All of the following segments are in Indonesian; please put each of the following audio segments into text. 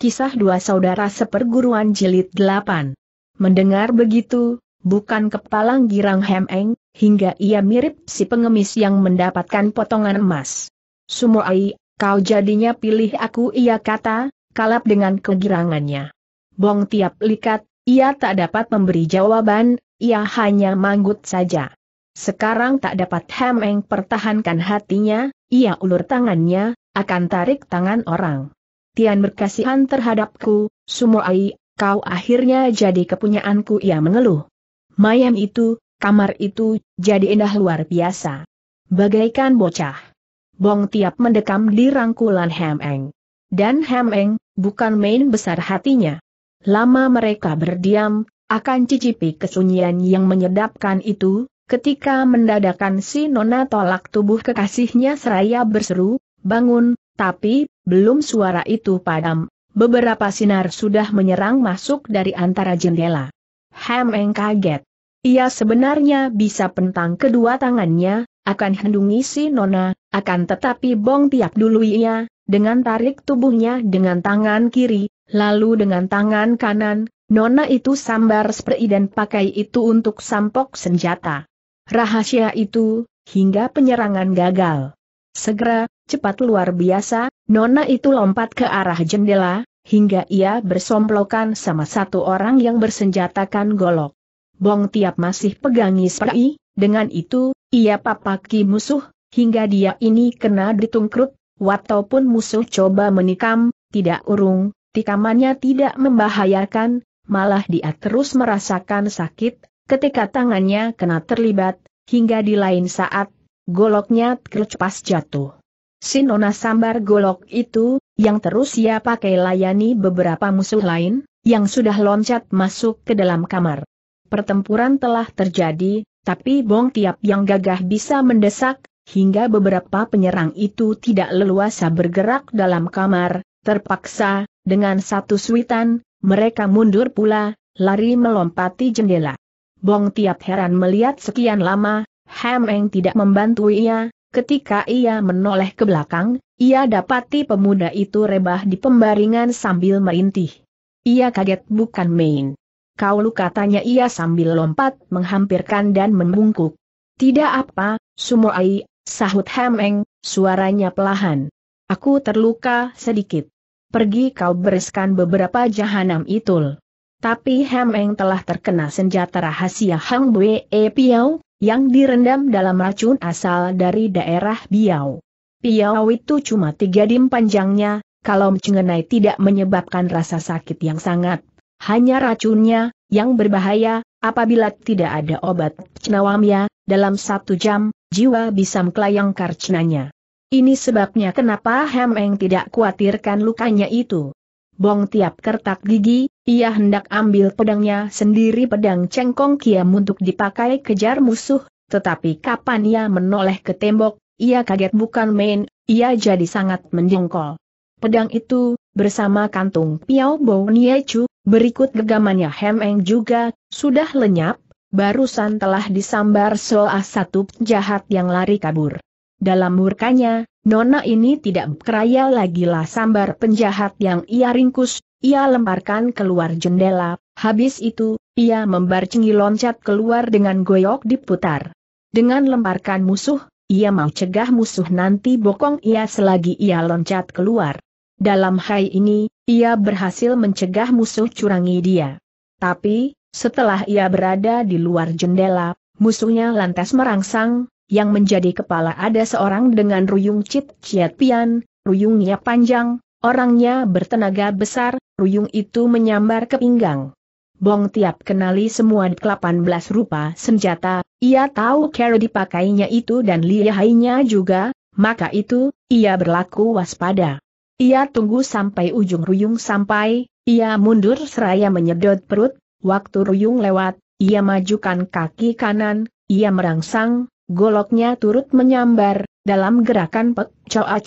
Kisah Dua Saudara Seperguruan Jilid 8 Mendengar begitu, bukan kepalang girang hemeng, hingga ia mirip si pengemis yang mendapatkan potongan emas. Sumoai, kau jadinya pilih aku ia kata, kalap dengan kegirangannya. Bong tiap likat, ia tak dapat memberi jawaban, ia hanya manggut saja. Sekarang tak dapat Hemeng pertahankan hatinya, ia ulur tangannya, akan tarik tangan orang. Tian berkasihan terhadapku, Sumoai, kau akhirnya jadi kepunyaanku ia mengeluh. Mayam itu, kamar itu, jadi indah luar biasa. Bagaikan bocah. Bong tiap mendekam di rangkulan Hemeng. Dan Hemeng, bukan main besar hatinya. Lama mereka berdiam, akan cicipi kesunyian yang menyedapkan itu, ketika mendadakan si Nona tolak tubuh kekasihnya seraya berseru, bangun, tapi, belum suara itu padam, beberapa sinar sudah menyerang masuk dari antara jendela. Hameng kaget. Ia sebenarnya bisa pentang kedua tangannya, akan hendungi si Nona, akan tetapi bong tiap dulu ia, dengan tarik tubuhnya dengan tangan kiri, lalu dengan tangan kanan, Nona itu sambar spray dan pakai itu untuk sampok senjata. Rahasia itu, hingga penyerangan gagal. Segera, Cepat luar biasa, Nona itu lompat ke arah jendela, hingga ia bersomplokan sama satu orang yang bersenjatakan golok. Bong Tiap masih pegangi spray, dengan itu, ia papaki musuh, hingga dia ini kena ditungkrut, wataupun musuh coba menikam, tidak urung, tikamannya tidak membahayakan, malah dia terus merasakan sakit, ketika tangannya kena terlibat, hingga di lain saat, goloknya terlepas jatuh. Si Nona Sambar Golok itu, yang terus ia pakai layani beberapa musuh lain, yang sudah loncat masuk ke dalam kamar. Pertempuran telah terjadi, tapi Bong Tiap yang gagah bisa mendesak, hingga beberapa penyerang itu tidak leluasa bergerak dalam kamar, terpaksa, dengan satu suitan, mereka mundur pula, lari melompati jendela. Bong Tiap heran melihat sekian lama, Hameng tidak membantu ia, Ketika ia menoleh ke belakang, ia dapati pemuda itu rebah di pembaringan sambil merintih. Ia kaget bukan main. Kau lu katanya ia sambil lompat menghampirkan dan membungkuk. Tidak apa, Sumoai, sahut Hemeng, suaranya pelahan. Aku terluka sedikit. Pergi kau bereskan beberapa jahanam itul. Tapi Hemeng telah terkena senjata rahasia Hang Bwe Piao, yang direndam dalam racun asal dari daerah Biau. Piau itu cuma tiga dim panjangnya, kalau mengenai tidak menyebabkan rasa sakit yang sangat. Hanya racunnya, yang berbahaya, apabila tidak ada obat cenawamnya, dalam satu jam, jiwa bisa mengkelayang karcenanya. Ini sebabnya kenapa Hemeng tidak khawatirkan lukanya itu bong tiap kertak gigi, ia hendak ambil pedangnya sendiri pedang cengkong kiam untuk dipakai kejar musuh, tetapi kapan ia menoleh ke tembok, ia kaget bukan main, ia jadi sangat menjengkol. Pedang itu, bersama kantung Piao Nye Chu, berikut gegamannya hemeng juga, sudah lenyap, barusan telah disambar soal satu jahat yang lari kabur. Dalam murkanya, Nona ini tidak keraya lagi lah sambar penjahat yang ia ringkus, ia lemparkan keluar jendela, habis itu, ia membarcengi loncat keluar dengan goyok diputar. Dengan lemparkan musuh, ia mau cegah musuh nanti bokong ia selagi ia loncat keluar. Dalam hai ini, ia berhasil mencegah musuh curangi dia. Tapi, setelah ia berada di luar jendela, musuhnya lantas merangsang, yang menjadi kepala ada seorang dengan ruyung Cit ciat Pian, ruyungnya panjang, orangnya bertenaga besar, ruyung itu menyambar ke pinggang. Bong Tiap kenali semua 18 rupa senjata, ia tahu cara dipakainya itu dan lihainya juga, maka itu, ia berlaku waspada. Ia tunggu sampai ujung ruyung sampai, ia mundur seraya menyedot perut, waktu ruyung lewat, ia majukan kaki kanan, ia merangsang, Goloknya turut menyambar, dalam gerakan pek coa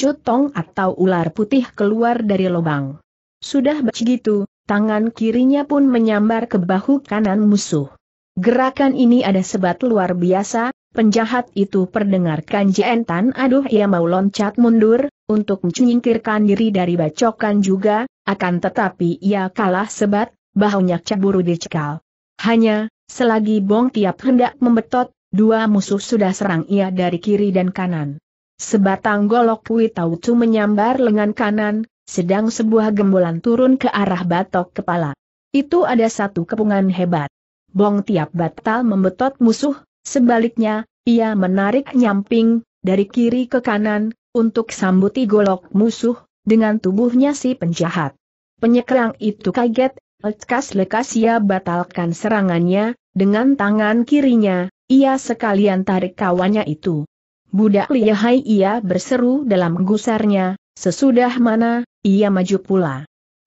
atau ular putih keluar dari lubang. Sudah begitu, tangan kirinya pun menyambar ke bahu kanan musuh. Gerakan ini ada sebat luar biasa, penjahat itu perdengarkan jentan aduh ia mau loncat mundur, untuk menyingkirkan diri dari bacokan juga, akan tetapi ia kalah sebat, bahunya caburu dicekal. Hanya, selagi Bong Tiap hendak membetot, Dua musuh sudah serang ia dari kiri dan kanan. Sebatang golok Pui Tautu menyambar lengan kanan, sedang sebuah gembolan turun ke arah batok kepala. Itu ada satu kepungan hebat. Bong tiap batal membetot musuh, sebaliknya, ia menarik nyamping, dari kiri ke kanan, untuk sambuti golok musuh, dengan tubuhnya si penjahat. Penyekerang itu kaget, lekas-lekas ia batalkan serangannya, dengan tangan kirinya, ia sekalian tarik kawannya itu. Budak lihai ia berseru dalam gusarnya, sesudah mana, ia maju pula.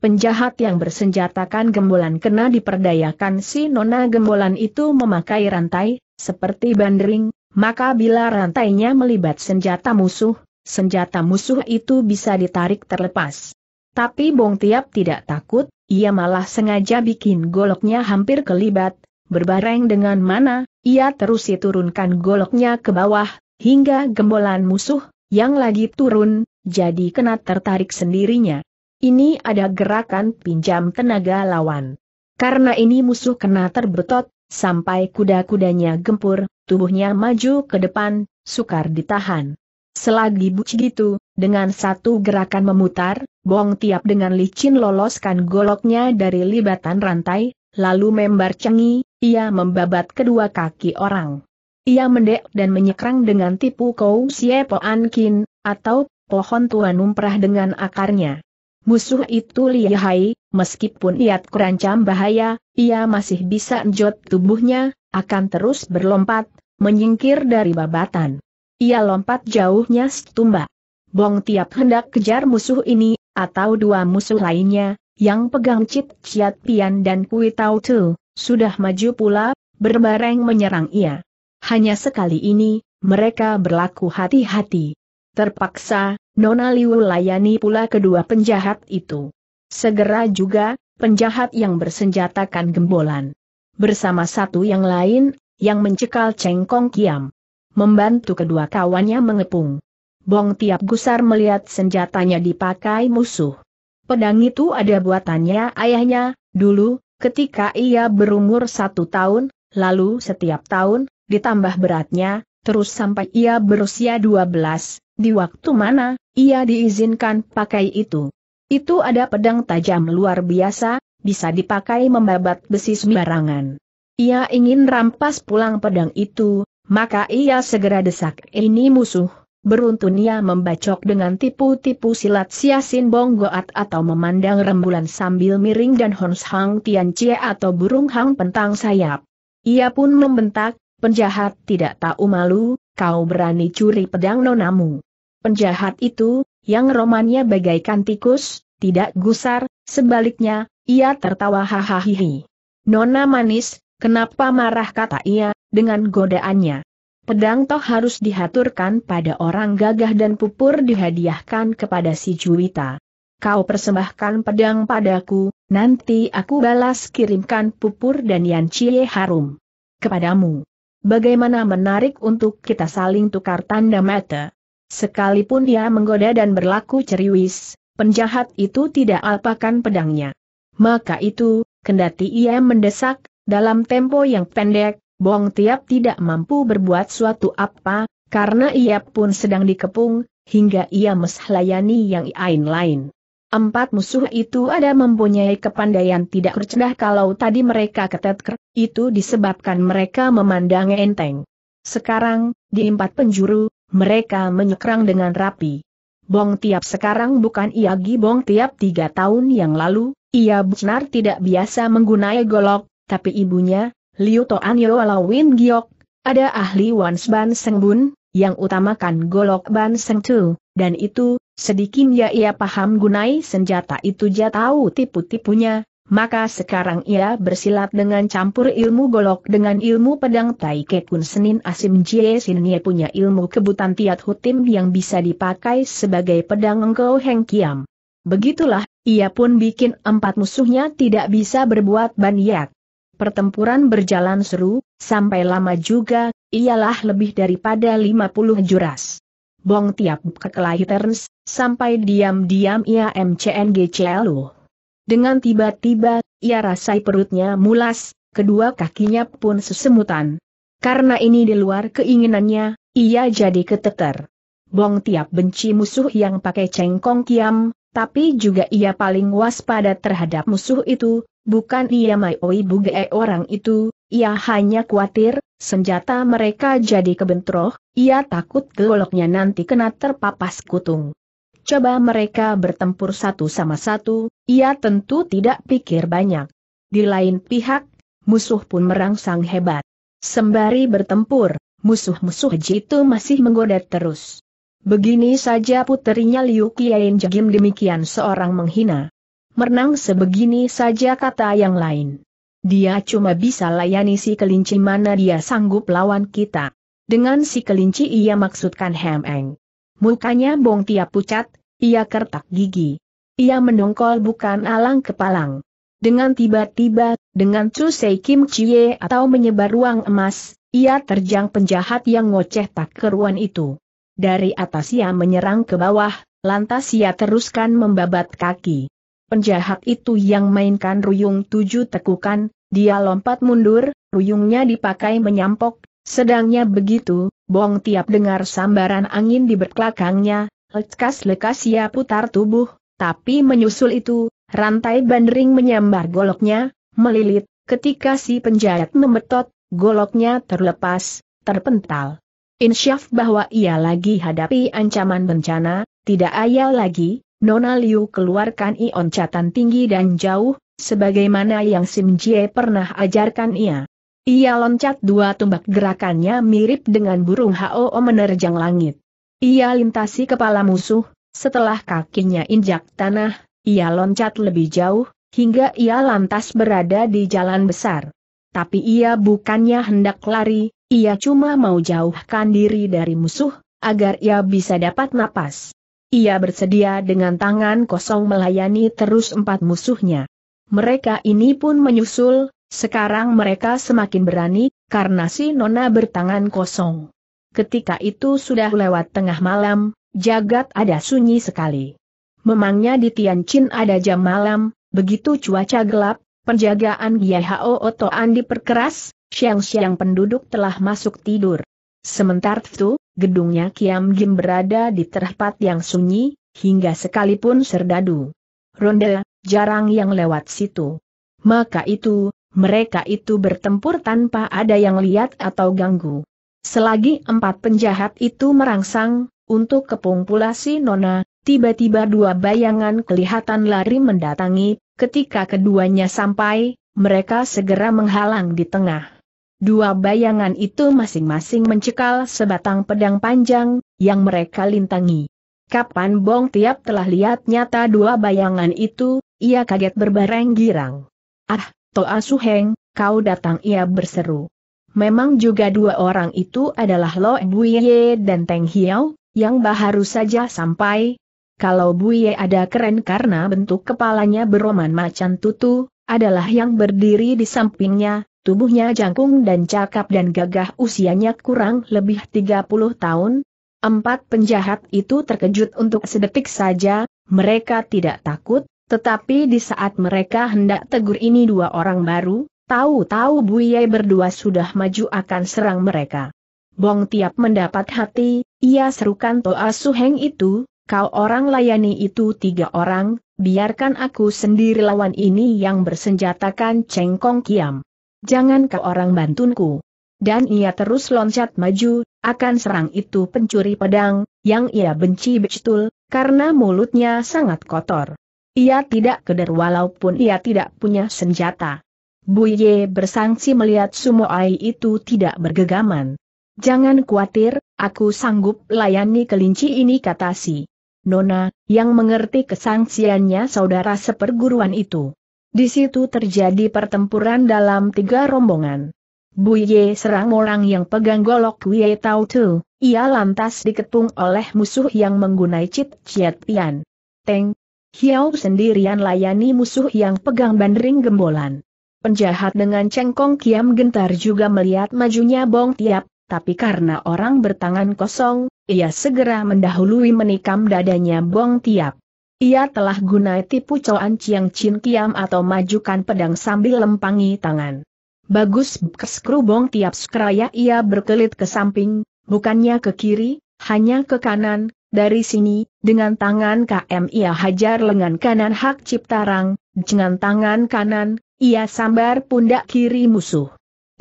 Penjahat yang bersenjatakan gembolan kena diperdayakan si nona gembolan itu memakai rantai, seperti bandering, maka bila rantainya melibat senjata musuh, senjata musuh itu bisa ditarik terlepas. Tapi Bong Tiap tidak takut, ia malah sengaja bikin goloknya hampir kelibat, Berbareng dengan mana, ia terus turunkan goloknya ke bawah, hingga gembolan musuh, yang lagi turun, jadi kena tertarik sendirinya. Ini ada gerakan pinjam tenaga lawan. Karena ini musuh kena terbetot, sampai kuda-kudanya gempur, tubuhnya maju ke depan, sukar ditahan. Selagi buci gitu, dengan satu gerakan memutar, Bong Tiap dengan licin loloskan goloknya dari libatan rantai, lalu membar cengi, ia membabat kedua kaki orang. Ia mendek dan menyekrang dengan tipu kau siepo ankin atau pohon tua numprah dengan akarnya. Musuh itu lihai, meskipun ia terancam bahaya, ia masih bisa njot tubuhnya, akan terus berlompat, menyingkir dari babatan. Ia lompat jauhnya setumba. Bong tiap hendak kejar musuh ini, atau dua musuh lainnya, yang pegang Cit Ciat Pian dan Kui Tau Tu, sudah maju pula, berbareng menyerang ia. Hanya sekali ini, mereka berlaku hati-hati. Terpaksa, Nona Liu layani pula kedua penjahat itu. Segera juga, penjahat yang bersenjatakan gembolan. Bersama satu yang lain, yang mencekal cengkong kiam. Membantu kedua kawannya mengepung. Bong tiap gusar melihat senjatanya dipakai musuh. Pedang itu ada buatannya ayahnya, dulu, ketika ia berumur satu tahun, lalu setiap tahun, ditambah beratnya, terus sampai ia berusia 12, di waktu mana, ia diizinkan pakai itu. Itu ada pedang tajam luar biasa, bisa dipakai membabat besi sembarangan. Ia ingin rampas pulang pedang itu, maka ia segera desak ini musuh, beruntun ia membacok dengan tipu-tipu silat siasin bonggoat atau memandang rembulan sambil miring dan hons hang tian cie atau burung hang pentang sayap. Ia pun membentak, penjahat tidak tahu malu, kau berani curi pedang nonamu. Penjahat itu, yang romannya bagaikan tikus, tidak gusar, sebaliknya, ia tertawa hahaha. Nona manis, kenapa marah kata ia, dengan godaannya. Pedang toh harus dihaturkan pada orang gagah dan pupur dihadiahkan kepada si Juwita. Kau persembahkan pedang padaku, nanti aku balas kirimkan pupur dan Yan Chie Harum. Kepadamu. Bagaimana menarik untuk kita saling tukar tanda mata? Sekalipun dia menggoda dan berlaku ceriwis, penjahat itu tidak alpakan pedangnya. Maka itu, kendati ia mendesak, dalam tempo yang pendek, Bong Tiap tidak mampu berbuat suatu apa, karena ia pun sedang dikepung, hingga ia meslayani yang lain-lain. Empat musuh itu ada mempunyai kepandaian tidak cerdah kalau tadi mereka ketetker, itu disebabkan mereka memandang enteng. Sekarang, di empat penjuru, mereka menyekrang dengan rapi. Bong Tiap sekarang bukan Iagi Bong Tiap tiga tahun yang lalu, ia benar tidak biasa menggunai golok, tapi ibunya, Liu Toan Yo Lawin Giok, ada ahli Wans Ban Seng Bun, yang utamakan golok Ban Seng Tu, dan itu, sedikitnya ia paham gunai senjata itu dia tahu tipu-tipunya, maka sekarang ia bersilat dengan campur ilmu golok dengan ilmu pedang Tai Kekun Senin Asim Jie Sin Nye punya ilmu kebutan Tiat Hutim yang bisa dipakai sebagai pedang Engkau Heng Kiam. Begitulah, ia pun bikin empat musuhnya tidak bisa berbuat banyak. Pertempuran berjalan seru, sampai lama juga, ialah lebih daripada 50 juras. Bong tiap kekelahi Terns, sampai diam-diam ia MCNGCLU. Dengan tiba-tiba, ia rasai perutnya mulas, kedua kakinya pun sesemutan. Karena ini di luar keinginannya, ia jadi keteter. Bong tiap benci musuh yang pakai cengkong kiam, tapi juga ia paling waspada terhadap musuh itu, bukan ia Maioi Bugae orang itu, ia hanya khawatir, senjata mereka jadi kebentroh, ia takut goloknya nanti kena terpapas kutung. Coba mereka bertempur satu sama satu, ia tentu tidak pikir banyak. Di lain pihak, musuh pun merangsang hebat. Sembari bertempur, musuh-musuh jitu masih menggoda terus. Begini saja puterinya Liu Qian Jagim demikian seorang menghina. Merenang sebegini saja kata yang lain. Dia cuma bisa layani si kelinci mana dia sanggup lawan kita. Dengan si kelinci ia maksudkan Hemeng. Eng. Mukanya bong tiap pucat, ia kertak gigi. Ia mendongkol bukan alang kepalang. Dengan tiba-tiba, dengan Sei Kim Chie atau menyebar ruang emas, ia terjang penjahat yang ngoceh tak keruan itu. Dari atas ia menyerang ke bawah, lantas ia teruskan membabat kaki. Penjahat itu yang mainkan ruyung tujuh tekukan, dia lompat mundur, ruyungnya dipakai menyampok, sedangnya begitu, bong tiap dengar sambaran angin di berkelakangnya, lekas-lekas ia putar tubuh, tapi menyusul itu, rantai bandering menyambar goloknya, melilit, ketika si penjahat memetot, goloknya terlepas, terpental. Insyaf bahwa ia lagi hadapi ancaman bencana, tidak ayal lagi, Nona Liu keluarkan ion catan tinggi dan jauh, sebagaimana yang Sim Jie pernah ajarkan ia. Ia loncat dua tumbak gerakannya mirip dengan burung HOO menerjang langit. Ia lintasi kepala musuh, setelah kakinya injak tanah, ia loncat lebih jauh, hingga ia lantas berada di jalan besar. Tapi ia bukannya hendak lari, ia cuma mau jauhkan diri dari musuh, agar ia bisa dapat napas. Ia bersedia dengan tangan kosong melayani terus empat musuhnya. Mereka ini pun menyusul, sekarang mereka semakin berani, karena si Nona bertangan kosong. Ketika itu sudah lewat tengah malam, jagat ada sunyi sekali. Memangnya di Tianjin ada jam malam, begitu cuaca gelap, Penjagaan Giehao Otoan diperkeras, siang-siang penduduk telah masuk tidur. Sementara itu, gedungnya Kiam Jim berada di tempat yang sunyi, hingga sekalipun serdadu. Ronde, jarang yang lewat situ. Maka itu, mereka itu bertempur tanpa ada yang lihat atau ganggu. Selagi empat penjahat itu merangsang, untuk kepung pula si Nona, tiba-tiba dua bayangan kelihatan lari mendatangi Ketika keduanya sampai, mereka segera menghalang di tengah. Dua bayangan itu masing-masing mencekal sebatang pedang panjang, yang mereka lintangi. Kapan Bong Tiap telah lihat nyata dua bayangan itu, ia kaget berbareng girang. Ah, Toa Suheng, kau datang ia berseru. Memang juga dua orang itu adalah Lo Buiye dan Teng Hiao, yang baharu saja sampai, kalau Buye ada keren karena bentuk kepalanya beroman macan tutu, adalah yang berdiri di sampingnya, tubuhnya jangkung dan cakap dan gagah usianya kurang lebih 30 tahun, Empat penjahat itu terkejut untuk sedetik saja, mereka tidak takut, tetapi di saat mereka hendak tegur ini dua orang baru, tahu-tahu Buye berdua sudah maju akan serang mereka. Bong Tiap mendapat hati, ia serukan Toa Suheng itu, kau orang layani itu tiga orang, biarkan aku sendiri lawan ini yang bersenjatakan cengkong kiam. Jangan kau orang bantunku. Dan ia terus loncat maju, akan serang itu pencuri pedang, yang ia benci betul, karena mulutnya sangat kotor. Ia tidak keder walaupun ia tidak punya senjata. Buye bersangsi melihat Sumoai itu tidak bergegaman. Jangan khawatir, aku sanggup layani kelinci ini kata si Nona, yang mengerti kesangsiannya saudara seperguruan itu. Di situ terjadi pertempuran dalam tiga rombongan. Bu Ye serang orang yang pegang golok Wei Tao Tu, ia lantas diketung oleh musuh yang menggunai Cit Chiat Pian. Teng, Hiao sendirian layani musuh yang pegang bandring gembolan. Penjahat dengan cengkong kiam gentar juga melihat majunya Bong Tiap, tapi karena orang bertangan kosong, ia segera mendahului menikam dadanya Bong Tiap. Ia telah gunai tipu coan Ciang Chin Kiam atau majukan pedang sambil lempangi tangan. Bagus bekas Bong tiap sekeraya ia berkelit ke samping, bukannya ke kiri, hanya ke kanan, dari sini, dengan tangan KM ia hajar lengan kanan hak ciptarang, dengan tangan kanan, ia sambar pundak kiri musuh.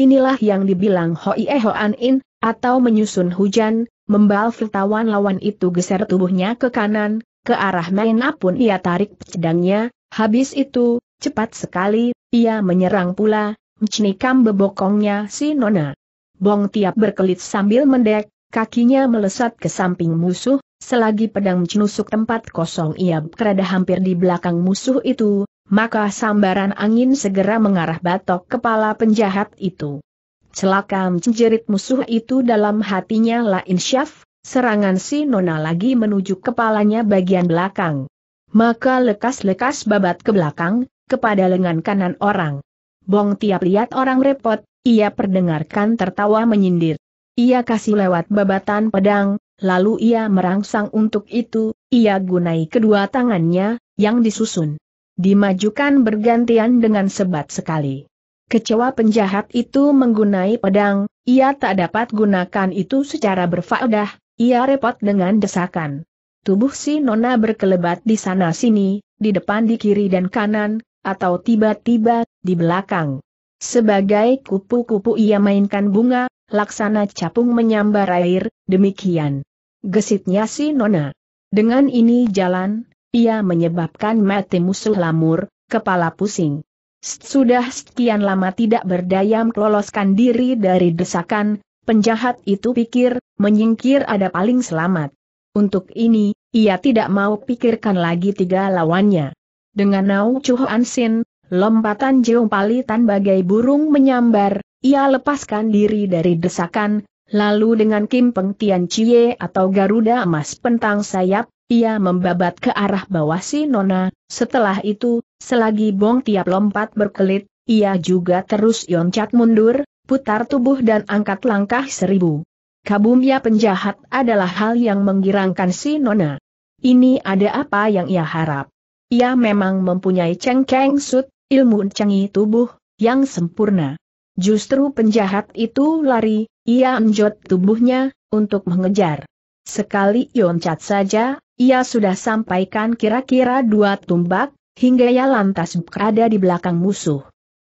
Inilah yang dibilang Hoi Ehoan In, atau menyusun hujan, Membal fertawan lawan itu geser tubuhnya ke kanan, ke arah main pun ia tarik pedangnya, habis itu, cepat sekali, ia menyerang pula, menikam bebokongnya si Nona. Bong tiap berkelit sambil mendek, kakinya melesat ke samping musuh, selagi pedang menusuk tempat kosong ia berada hampir di belakang musuh itu, maka sambaran angin segera mengarah batok kepala penjahat itu. Celaka menjerit musuh itu dalam hatinya lain syaf, serangan si Nona lagi menuju kepalanya bagian belakang. Maka lekas-lekas babat ke belakang, kepada lengan kanan orang. Bong tiap lihat orang repot, ia perdengarkan tertawa menyindir. Ia kasih lewat babatan pedang, lalu ia merangsang untuk itu, ia gunai kedua tangannya, yang disusun. Dimajukan bergantian dengan sebat sekali. Kecewa penjahat itu menggunai pedang, ia tak dapat gunakan itu secara berfaedah, ia repot dengan desakan. Tubuh si Nona berkelebat di sana-sini, di depan di kiri dan kanan, atau tiba-tiba, di belakang. Sebagai kupu-kupu ia mainkan bunga, laksana capung menyambar air, demikian. Gesitnya si Nona. Dengan ini jalan, ia menyebabkan mati musuh lamur, kepala pusing. Sudah sekian lama tidak berdaya meloloskan diri dari desakan, penjahat itu pikir, menyingkir ada paling selamat. Untuk ini, ia tidak mau pikirkan lagi tiga lawannya. Dengan Nau Chu Sin, lompatan jeompalitan bagai burung menyambar, ia lepaskan diri dari desakan, lalu dengan Kim Peng Tian Chie atau Garuda emas pentang sayap, ia membabat ke arah bawah si Nona, setelah itu, Selagi Bong Tiap lompat berkelit, ia juga terus yoncat mundur, putar tubuh dan angkat langkah seribu. Kabumnya penjahat adalah hal yang menggirangkan si Nona. Ini ada apa yang ia harap? Ia memang mempunyai cengkeng sut, ilmu cengi tubuh, yang sempurna. Justru penjahat itu lari, ia enjot tubuhnya, untuk mengejar. Sekali yoncat saja, ia sudah sampaikan kira-kira dua tumbak, hingga ia lantas berada di belakang musuh.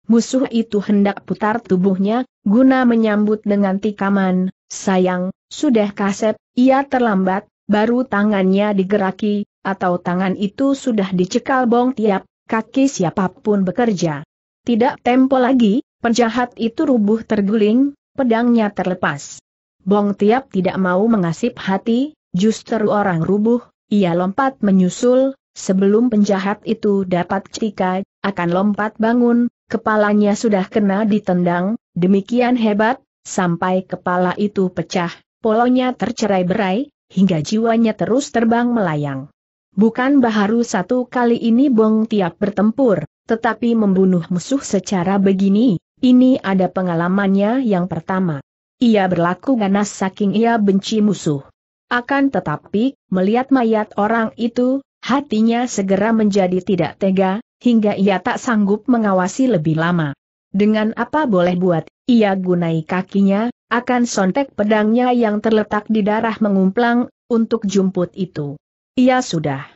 Musuh itu hendak putar tubuhnya, guna menyambut dengan tikaman, sayang, sudah kasep, ia terlambat, baru tangannya digeraki, atau tangan itu sudah dicekal bong tiap, kaki siapapun bekerja. Tidak tempo lagi, penjahat itu rubuh terguling, pedangnya terlepas. Bong tiap tidak mau mengasip hati, justru orang rubuh, ia lompat menyusul, Sebelum penjahat itu dapat cika, akan lompat bangun, kepalanya sudah kena ditendang, demikian hebat, sampai kepala itu pecah, polonya tercerai-berai, hingga jiwanya terus terbang melayang. Bukan baharu satu kali ini Bong Tiap bertempur, tetapi membunuh musuh secara begini, ini ada pengalamannya yang pertama. Ia berlaku ganas saking ia benci musuh. Akan tetapi, melihat mayat orang itu, Hatinya segera menjadi tidak tega, hingga ia tak sanggup mengawasi lebih lama. Dengan apa boleh buat, ia gunai kakinya, akan sontek pedangnya yang terletak di darah mengumplang, untuk jumput itu. Ia sudah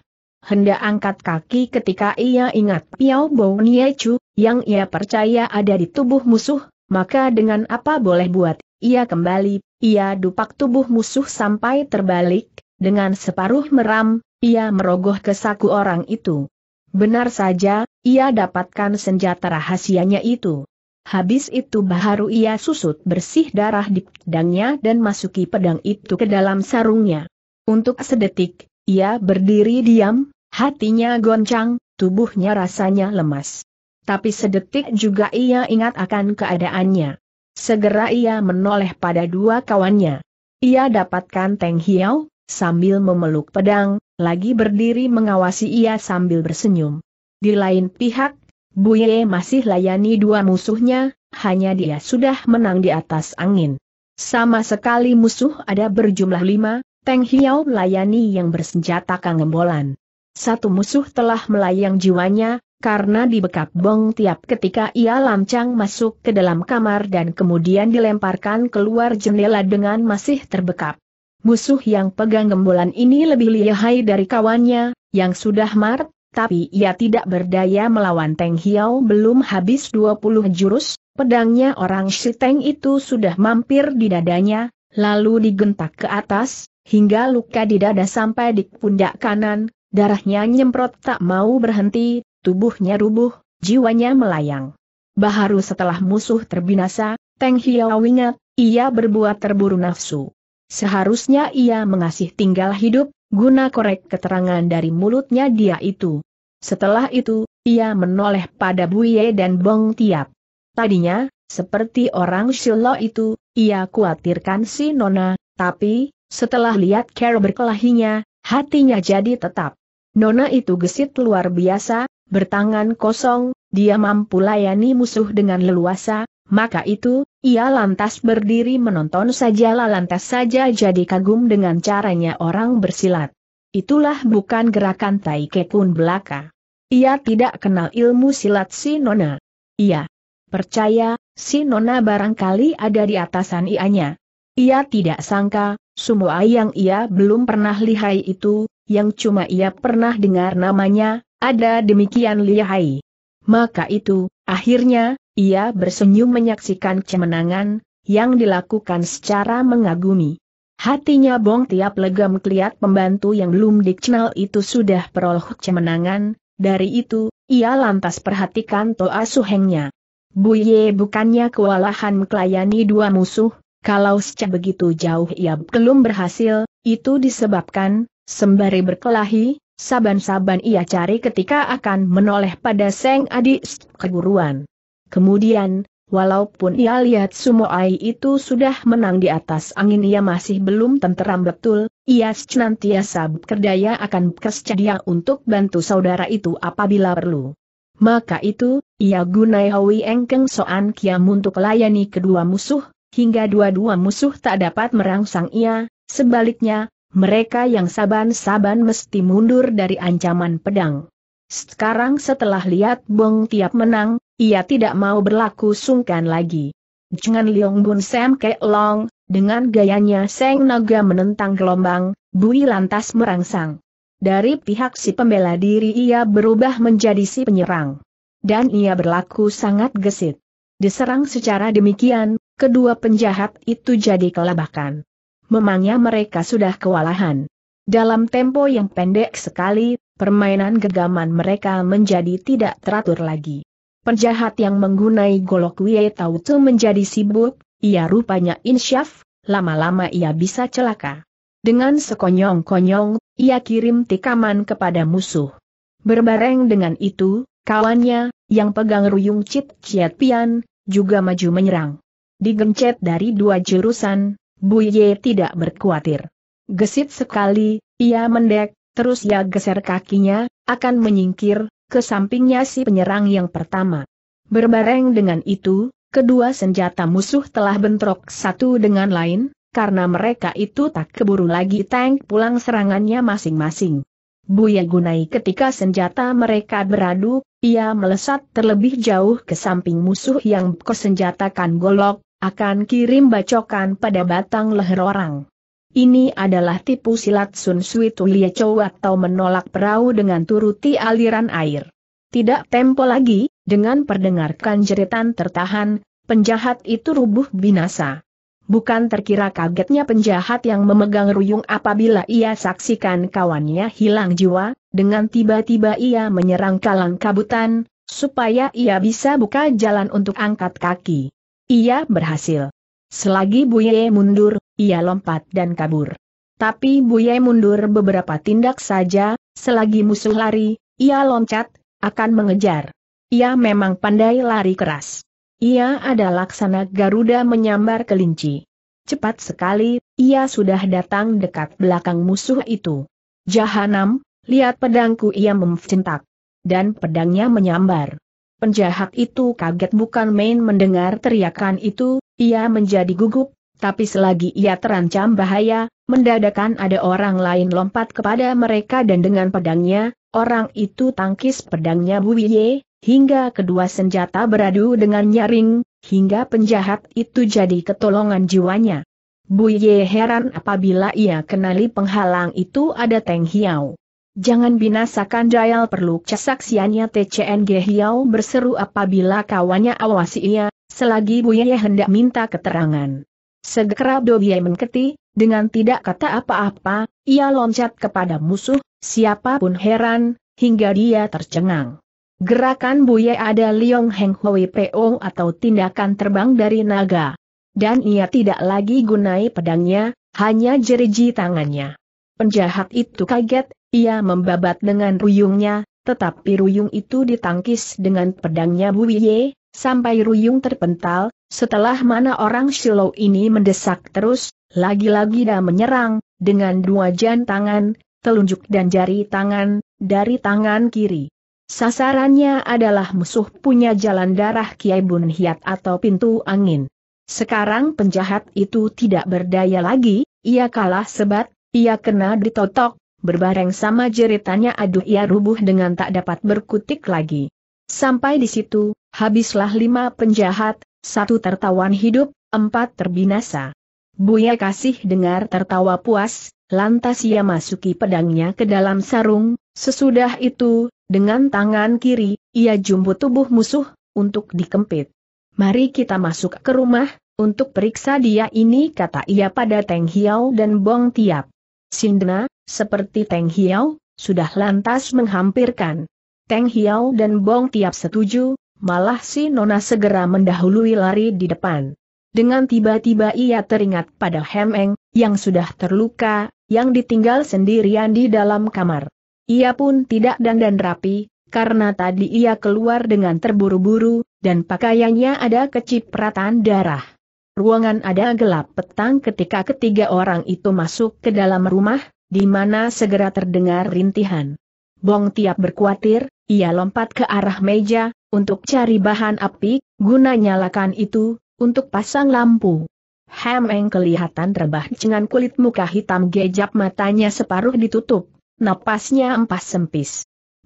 hendak angkat kaki ketika ia ingat Piao Bo Chu yang ia percaya ada di tubuh musuh, maka dengan apa boleh buat, ia kembali, ia dupak tubuh musuh sampai terbalik, dengan separuh meram, ia merogoh ke saku orang itu. Benar saja, ia dapatkan senjata rahasianya itu. Habis itu baru ia susut bersih darah di pedangnya dan masuki pedang itu ke dalam sarungnya. Untuk sedetik, ia berdiri diam, hatinya goncang, tubuhnya rasanya lemas. Tapi sedetik juga ia ingat akan keadaannya. Segera ia menoleh pada dua kawannya. Ia dapatkan Teng Hiao, sambil memeluk pedang, lagi berdiri mengawasi ia sambil bersenyum. Di lain pihak, Buye masih layani dua musuhnya, hanya dia sudah menang di atas angin. Sama sekali musuh ada berjumlah lima, Teng Hiao layani yang bersenjata kangembolan. Satu musuh telah melayang jiwanya, karena dibekap bong tiap ketika ia lancang masuk ke dalam kamar dan kemudian dilemparkan keluar jendela dengan masih terbekap. Musuh yang pegang gembolan ini lebih lihai dari kawannya, yang sudah mart, tapi ia tidak berdaya melawan Teng Hiao belum habis 20 jurus, pedangnya orang Shiteng itu sudah mampir di dadanya, lalu digentak ke atas, hingga luka di dada sampai di pundak kanan, darahnya nyemprot tak mau berhenti, tubuhnya rubuh, jiwanya melayang. Baharu setelah musuh terbinasa, Teng Hiao ingat, ia berbuat terburu nafsu. Seharusnya ia mengasih tinggal hidup, guna korek keterangan dari mulutnya dia itu. Setelah itu, ia menoleh pada Buye dan Bong Tiap. Tadinya, seperti orang Shilo itu, ia khawatirkan si Nona, tapi, setelah lihat Carol berkelahinya, hatinya jadi tetap. Nona itu gesit luar biasa, bertangan kosong, dia mampu layani musuh dengan leluasa, maka itu, ia lantas berdiri menonton saja lantas saja jadi kagum dengan caranya orang bersilat. Itulah bukan gerakan Tai Kekun belaka. Ia tidak kenal ilmu silat si Nona. Ia percaya, si Nona barangkali ada di atasan ianya. Ia tidak sangka, semua yang ia belum pernah lihai itu, yang cuma ia pernah dengar namanya, ada demikian lihai. Maka itu, akhirnya, ia bersenyum menyaksikan kemenangan, yang dilakukan secara mengagumi. Hatinya Bong Tiap legam keliat pembantu yang belum dikenal itu sudah peroleh kemenangan, dari itu, ia lantas perhatikan Toa Suhengnya. Buye bukannya kewalahan melayani dua musuh, kalau secah begitu jauh ia belum berhasil, itu disebabkan, sembari berkelahi, saban-saban ia cari ketika akan menoleh pada Seng Adik keguruan. Kemudian, walaupun ia lihat Sumoai itu sudah menang di atas angin ia masih belum tenteram betul, ia senantiasa berdaya akan bersedia untuk bantu saudara itu apabila perlu. Maka itu, ia gunai Hawi Engkeng Soan Kiam untuk layani kedua musuh, hingga dua-dua musuh tak dapat merangsang ia, sebaliknya, mereka yang saban-saban mesti mundur dari ancaman pedang. Sekarang setelah lihat Bong Tiap menang, ia tidak mau berlaku sungkan lagi. Jangan Liong Bun Sam Ke Long, dengan gayanya Seng Naga menentang gelombang, Bui lantas merangsang. Dari pihak si pembela diri ia berubah menjadi si penyerang. Dan ia berlaku sangat gesit. Diserang secara demikian, kedua penjahat itu jadi kelabakan. Memangnya mereka sudah kewalahan. Dalam tempo yang pendek sekali, permainan gegaman mereka menjadi tidak teratur lagi. Penjahat yang menggunai golok Wie Tau Tu menjadi sibuk, ia rupanya insyaf, lama-lama ia bisa celaka. Dengan sekonyong-konyong, ia kirim tikaman kepada musuh. Berbareng dengan itu, kawannya, yang pegang ruyung Cip Chiat Pian, juga maju menyerang. Digencet dari dua jurusan, Bu Ye tidak berkuatir. Gesit sekali, ia mendek, terus ia geser kakinya, akan menyingkir, ke sampingnya si penyerang yang pertama. Berbareng dengan itu, kedua senjata musuh telah bentrok satu dengan lain, karena mereka itu tak keburu lagi tank pulang serangannya masing-masing. Buya Gunai ketika senjata mereka beradu, ia melesat terlebih jauh ke samping musuh yang bersenjatakan golok, akan kirim bacokan pada batang leher orang. Ini adalah tipu silat Sun Sui Tulie atau menolak perahu dengan turuti aliran air. Tidak tempo lagi, dengan perdengarkan jeritan tertahan, penjahat itu rubuh binasa. Bukan terkira kagetnya penjahat yang memegang ruyung apabila ia saksikan kawannya hilang jiwa, dengan tiba-tiba ia menyerang kalang kabutan, supaya ia bisa buka jalan untuk angkat kaki. Ia berhasil. Selagi Buye mundur, ia lompat dan kabur. Tapi Buye mundur beberapa tindak saja, selagi musuh lari, ia loncat, akan mengejar. Ia memang pandai lari keras. Ia ada laksana Garuda menyambar kelinci. Cepat sekali, ia sudah datang dekat belakang musuh itu. Jahanam, lihat pedangku ia memfintak. Dan pedangnya menyambar. Penjahat itu kaget bukan main mendengar teriakan itu, ia menjadi gugup, tapi selagi ia terancam bahaya, mendadakan ada orang lain lompat kepada mereka dan dengan pedangnya, orang itu tangkis pedangnya Ye, hingga kedua senjata beradu dengan nyaring, hingga penjahat itu jadi ketolongan jiwanya. Ye heran apabila ia kenali penghalang itu ada Teng Hiao. Jangan binasakan Dayal perlu kesaksiannya TCNG Hiao berseru apabila kawannya awasi ia, selagi Buye hendak minta keterangan. Segera Dobie mengerti, dengan tidak kata apa-apa, ia loncat kepada musuh, siapapun heran, hingga dia tercengang. Gerakan Buye ada Liong Heng Hui Po atau tindakan terbang dari naga. Dan ia tidak lagi gunai pedangnya, hanya jeriji tangannya. Penjahat itu kaget, ia membabat dengan ruyungnya, tetapi ruyung itu ditangkis dengan pedangnya Buye, Sampai Ruyung terpental, setelah mana orang silau ini mendesak terus, lagi-lagi dia menyerang, dengan dua jan tangan, telunjuk dan jari tangan, dari tangan kiri. Sasarannya adalah musuh punya jalan darah Kiai Bun Hiat atau pintu angin. Sekarang penjahat itu tidak berdaya lagi, ia kalah sebat, ia kena ditotok, berbareng sama jeritannya aduh ia rubuh dengan tak dapat berkutik lagi. Sampai di situ, habislah lima penjahat, satu tertawan hidup, empat terbinasa. Buya Kasih dengar tertawa puas, lantas ia masuki pedangnya ke dalam sarung, sesudah itu, dengan tangan kiri, ia jumbo tubuh musuh, untuk dikempit. Mari kita masuk ke rumah, untuk periksa dia ini kata ia pada Teng Hiao dan Bong Tiap. Sindna, seperti Teng Hiao, sudah lantas menghampirkan. Teng Hiao dan Bong Tiap setuju, malah si Nona segera mendahului lari di depan. Dengan tiba-tiba ia teringat pada Hemeng, yang sudah terluka, yang ditinggal sendirian di dalam kamar. Ia pun tidak dandan rapi, karena tadi ia keluar dengan terburu-buru, dan pakaiannya ada kecipratan darah. Ruangan ada gelap petang ketika ketiga orang itu masuk ke dalam rumah, di mana segera terdengar rintihan. Bong Tiap berkuatir, ia lompat ke arah meja, untuk cari bahan api, guna nyalakan itu, untuk pasang lampu. Hemeng kelihatan rebah dengan kulit muka hitam gejap matanya separuh ditutup, napasnya empas sempis.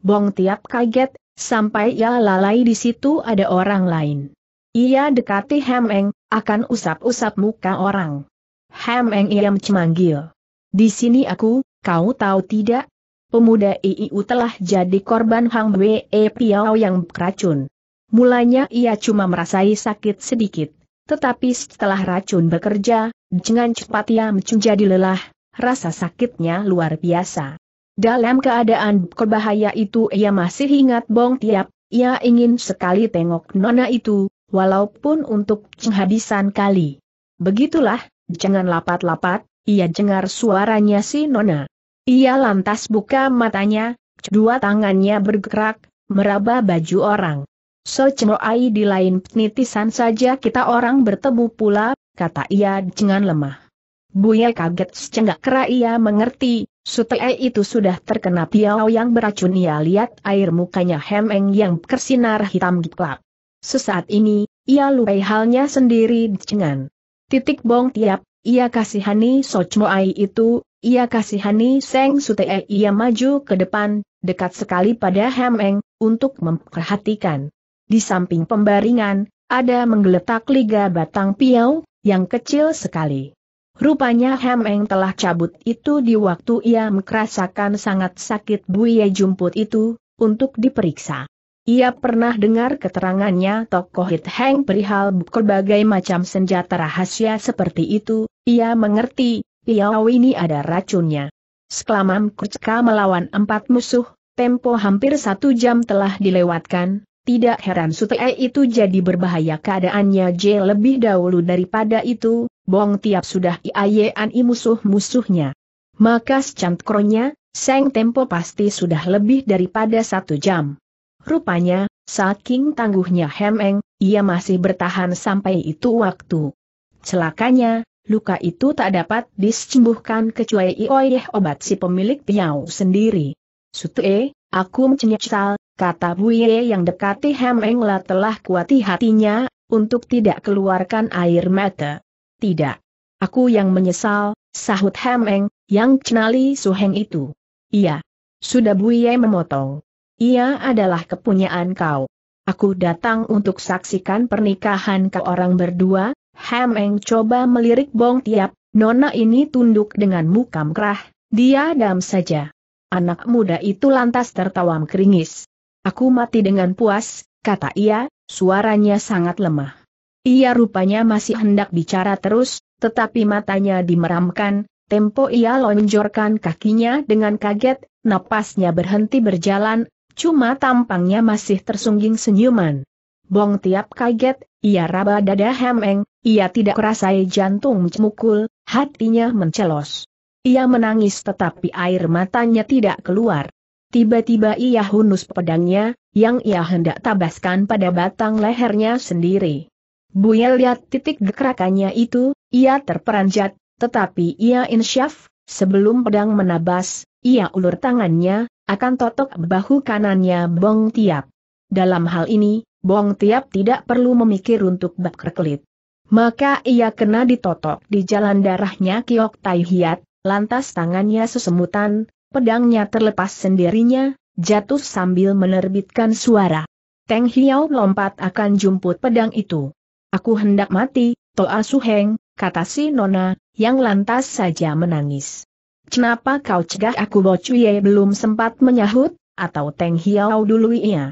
Bong tiap kaget, sampai ia lalai di situ ada orang lain. Ia dekati Hemeng, akan usap-usap muka orang. Hemeng ia mencemanggil. Di sini aku, kau tahu tidak, pemuda IIU telah jadi korban Hang Wei Piao yang beracun. Mulanya ia cuma merasai sakit sedikit, tetapi setelah racun bekerja, dengan cepat ia menjadi lelah, rasa sakitnya luar biasa. Dalam keadaan berbahaya itu ia masih ingat Bong Tiap, ia ingin sekali tengok nona itu, walaupun untuk penghabisan kali. Begitulah, jangan lapat-lapat, ia dengar suaranya si nona. Ia lantas buka matanya, dua tangannya bergerak, meraba baju orang. So cemoai di lain penitisan saja kita orang bertemu pula, kata ia dengan lemah. Buya kaget secenggak kera ia mengerti, Sutei itu sudah terkena piau yang beracun ia lihat air mukanya hemeng yang bersinar hitam gelap. Sesaat ini, ia lupai halnya sendiri dengan titik bong tiap, ia kasihani Sochmoai itu, ia kasihani Seng Sutee ia maju ke depan, dekat sekali pada Hemeng, untuk memperhatikan. Di samping pembaringan, ada menggeletak liga batang piau, yang kecil sekali. Rupanya Hemeng telah cabut itu di waktu ia merasakan sangat sakit buaya jumput itu, untuk diperiksa. Ia pernah dengar keterangannya tokoh Hit Heng perihal berbagai macam senjata rahasia seperti itu, ia mengerti, Piau ini ada racunnya. Sklamam Kucka melawan empat musuh, tempo hampir satu jam telah dilewatkan, tidak heran Sutei itu jadi berbahaya keadaannya J lebih dahulu daripada itu, bong tiap sudah i musuh-musuhnya. Maka secantkronya, Seng Tempo pasti sudah lebih daripada satu jam. Rupanya, saking tangguhnya Hemeng, ia masih bertahan sampai itu waktu. Celakanya, luka itu tak dapat disembuhkan kecuali oleh obat si pemilik piau sendiri. Sutue, aku menyesal, kata Buye yang dekati Hemengla telah kuati hatinya, untuk tidak keluarkan air mata. Tidak. Aku yang menyesal, sahut Hemeng, yang cenali Suheng itu. Iya. Sudah Buye memotong. Ia adalah kepunyaan kau. Aku datang untuk saksikan pernikahan ke orang berdua, Hameng coba melirik Bong Tiap, nona ini tunduk dengan muka merah, dia dam saja. Anak muda itu lantas tertawa keringis. Aku mati dengan puas, kata ia, suaranya sangat lemah. Ia rupanya masih hendak bicara terus, tetapi matanya dimeramkan, tempo ia lonjorkan kakinya dengan kaget, napasnya berhenti berjalan, cuma tampangnya masih tersungging senyuman. Bong Tiap kaget, ia raba dada hemeng, ia tidak rasai jantung mencemukul, hatinya mencelos. Ia menangis tetapi air matanya tidak keluar. Tiba-tiba ia hunus pedangnya, yang ia hendak tabaskan pada batang lehernya sendiri. Buya lihat titik gekrakannya itu, ia terperanjat, tetapi ia insyaf, sebelum pedang menabas, ia ulur tangannya, akan totok bahu kanannya bong tiap. Dalam hal ini, Bong Tiap tidak perlu memikir untuk bak Maka ia kena ditotok di jalan darahnya Kiok Tai Hiat, lantas tangannya sesemutan, pedangnya terlepas sendirinya, jatuh sambil menerbitkan suara. Teng Hiao lompat akan jumput pedang itu. Aku hendak mati, Toa Suheng, kata si Nona, yang lantas saja menangis. Kenapa kau cegah aku Bocuye belum sempat menyahut, atau Teng Hiao dulu ia?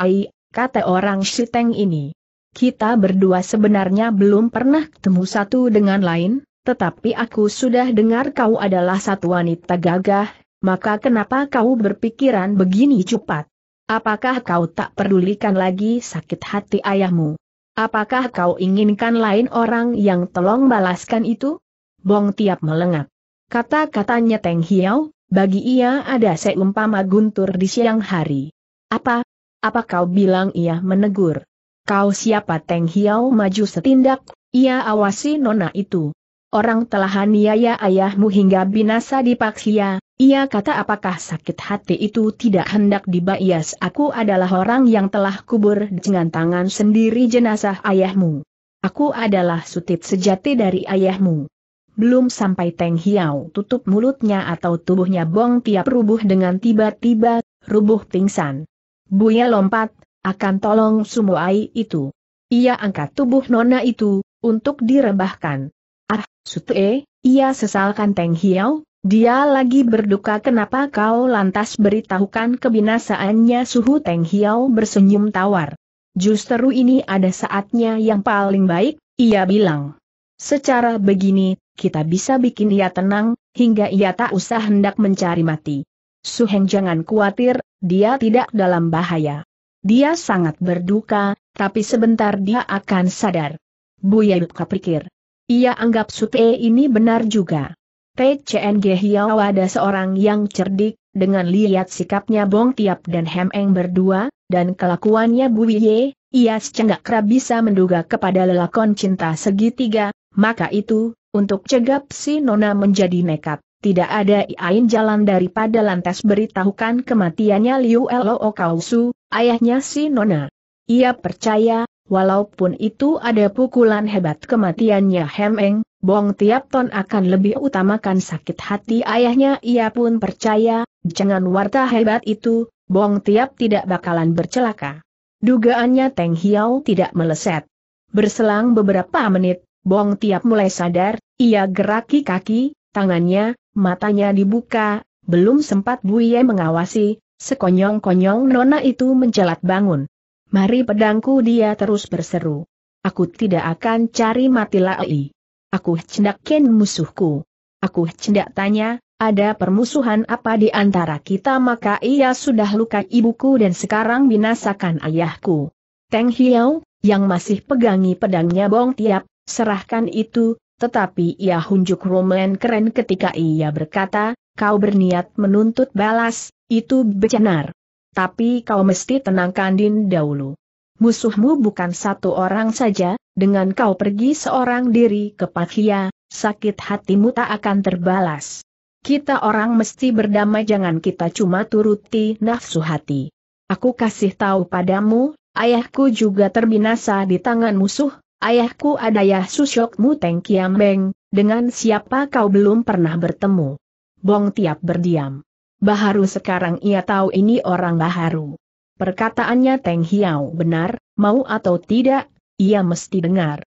ai kata orang Shiteng ini. Kita berdua sebenarnya belum pernah ketemu satu dengan lain, tetapi aku sudah dengar kau adalah satu wanita gagah, maka kenapa kau berpikiran begini cepat? Apakah kau tak pedulikan lagi sakit hati ayahmu? Apakah kau inginkan lain orang yang tolong balaskan itu? Bong Tiap melengak. Kata-katanya Teng Hiao, bagi ia ada seumpama guntur di siang hari. Apa, apa kau bilang ia menegur? Kau siapa Teng Hiau maju setindak, ia awasi nona itu. Orang telah niaya ayahmu hingga binasa di dipaksia, ia kata apakah sakit hati itu tidak hendak dibayas aku adalah orang yang telah kubur dengan tangan sendiri jenazah ayahmu. Aku adalah sutit sejati dari ayahmu. Belum sampai Teng Hiau tutup mulutnya atau tubuhnya bong tiap rubuh dengan tiba-tiba, rubuh pingsan. Buya lompat, akan tolong sumuai itu. Ia angkat tubuh Nona itu, untuk direbahkan. Ah, sute, ia sesalkan Teng hiau, dia lagi berduka kenapa kau lantas beritahukan kebinasaannya suhu Teng hiau bersenyum tawar. Justru ini ada saatnya yang paling baik, ia bilang. Secara begini, kita bisa bikin ia tenang, hingga ia tak usah hendak mencari mati. Suheng jangan khawatir, dia tidak dalam bahaya. Dia sangat berduka, tapi sebentar dia akan sadar. Bu Yudka pikir. Ia anggap Sute ini benar juga. TCNG Hiau ada seorang yang cerdik, dengan lihat sikapnya Bong Tiap dan Hem Eng berdua, dan kelakuannya Bu Ye, ia kerap bisa menduga kepada lelakon cinta segitiga, maka itu, untuk cegap si Nona menjadi nekat tidak ada iain jalan daripada lantas beritahukan kematiannya Liu Elo Okausu, ayahnya si Nona. Ia percaya, walaupun itu ada pukulan hebat kematiannya Hemeng, Bong Tiap Ton akan lebih utamakan sakit hati ayahnya ia pun percaya, jangan warta hebat itu, Bong Tiap tidak bakalan bercelaka. Dugaannya Teng Hiao tidak meleset. Berselang beberapa menit, Bong Tiap mulai sadar, ia geraki kaki, tangannya, matanya dibuka, belum sempat Buye mengawasi, sekonyong-konyong nona itu menjelat bangun. Mari pedangku dia terus berseru. Aku tidak akan cari mati lai. Aku cendakin musuhku. Aku cendak tanya, ada permusuhan apa di antara kita maka ia sudah luka ibuku dan sekarang binasakan ayahku. Teng Hiao, yang masih pegangi pedangnya Bong Tiap, serahkan itu, tetapi ia hunjuk Roman keren ketika ia berkata, kau berniat menuntut balas, itu benar. Tapi kau mesti tenangkan Din dahulu. Musuhmu bukan satu orang saja, dengan kau pergi seorang diri ke Pakia, sakit hatimu tak akan terbalas. Kita orang mesti berdamai jangan kita cuma turuti nafsu hati. Aku kasih tahu padamu, ayahku juga terbinasa di tangan musuh, Ayahku ada ya susukmu teng Muteng beng dengan siapa kau belum pernah bertemu. Bong Tiap berdiam. Baharu sekarang ia tahu ini orang Baharu. Perkataannya Teng hiau benar, mau atau tidak, ia mesti dengar.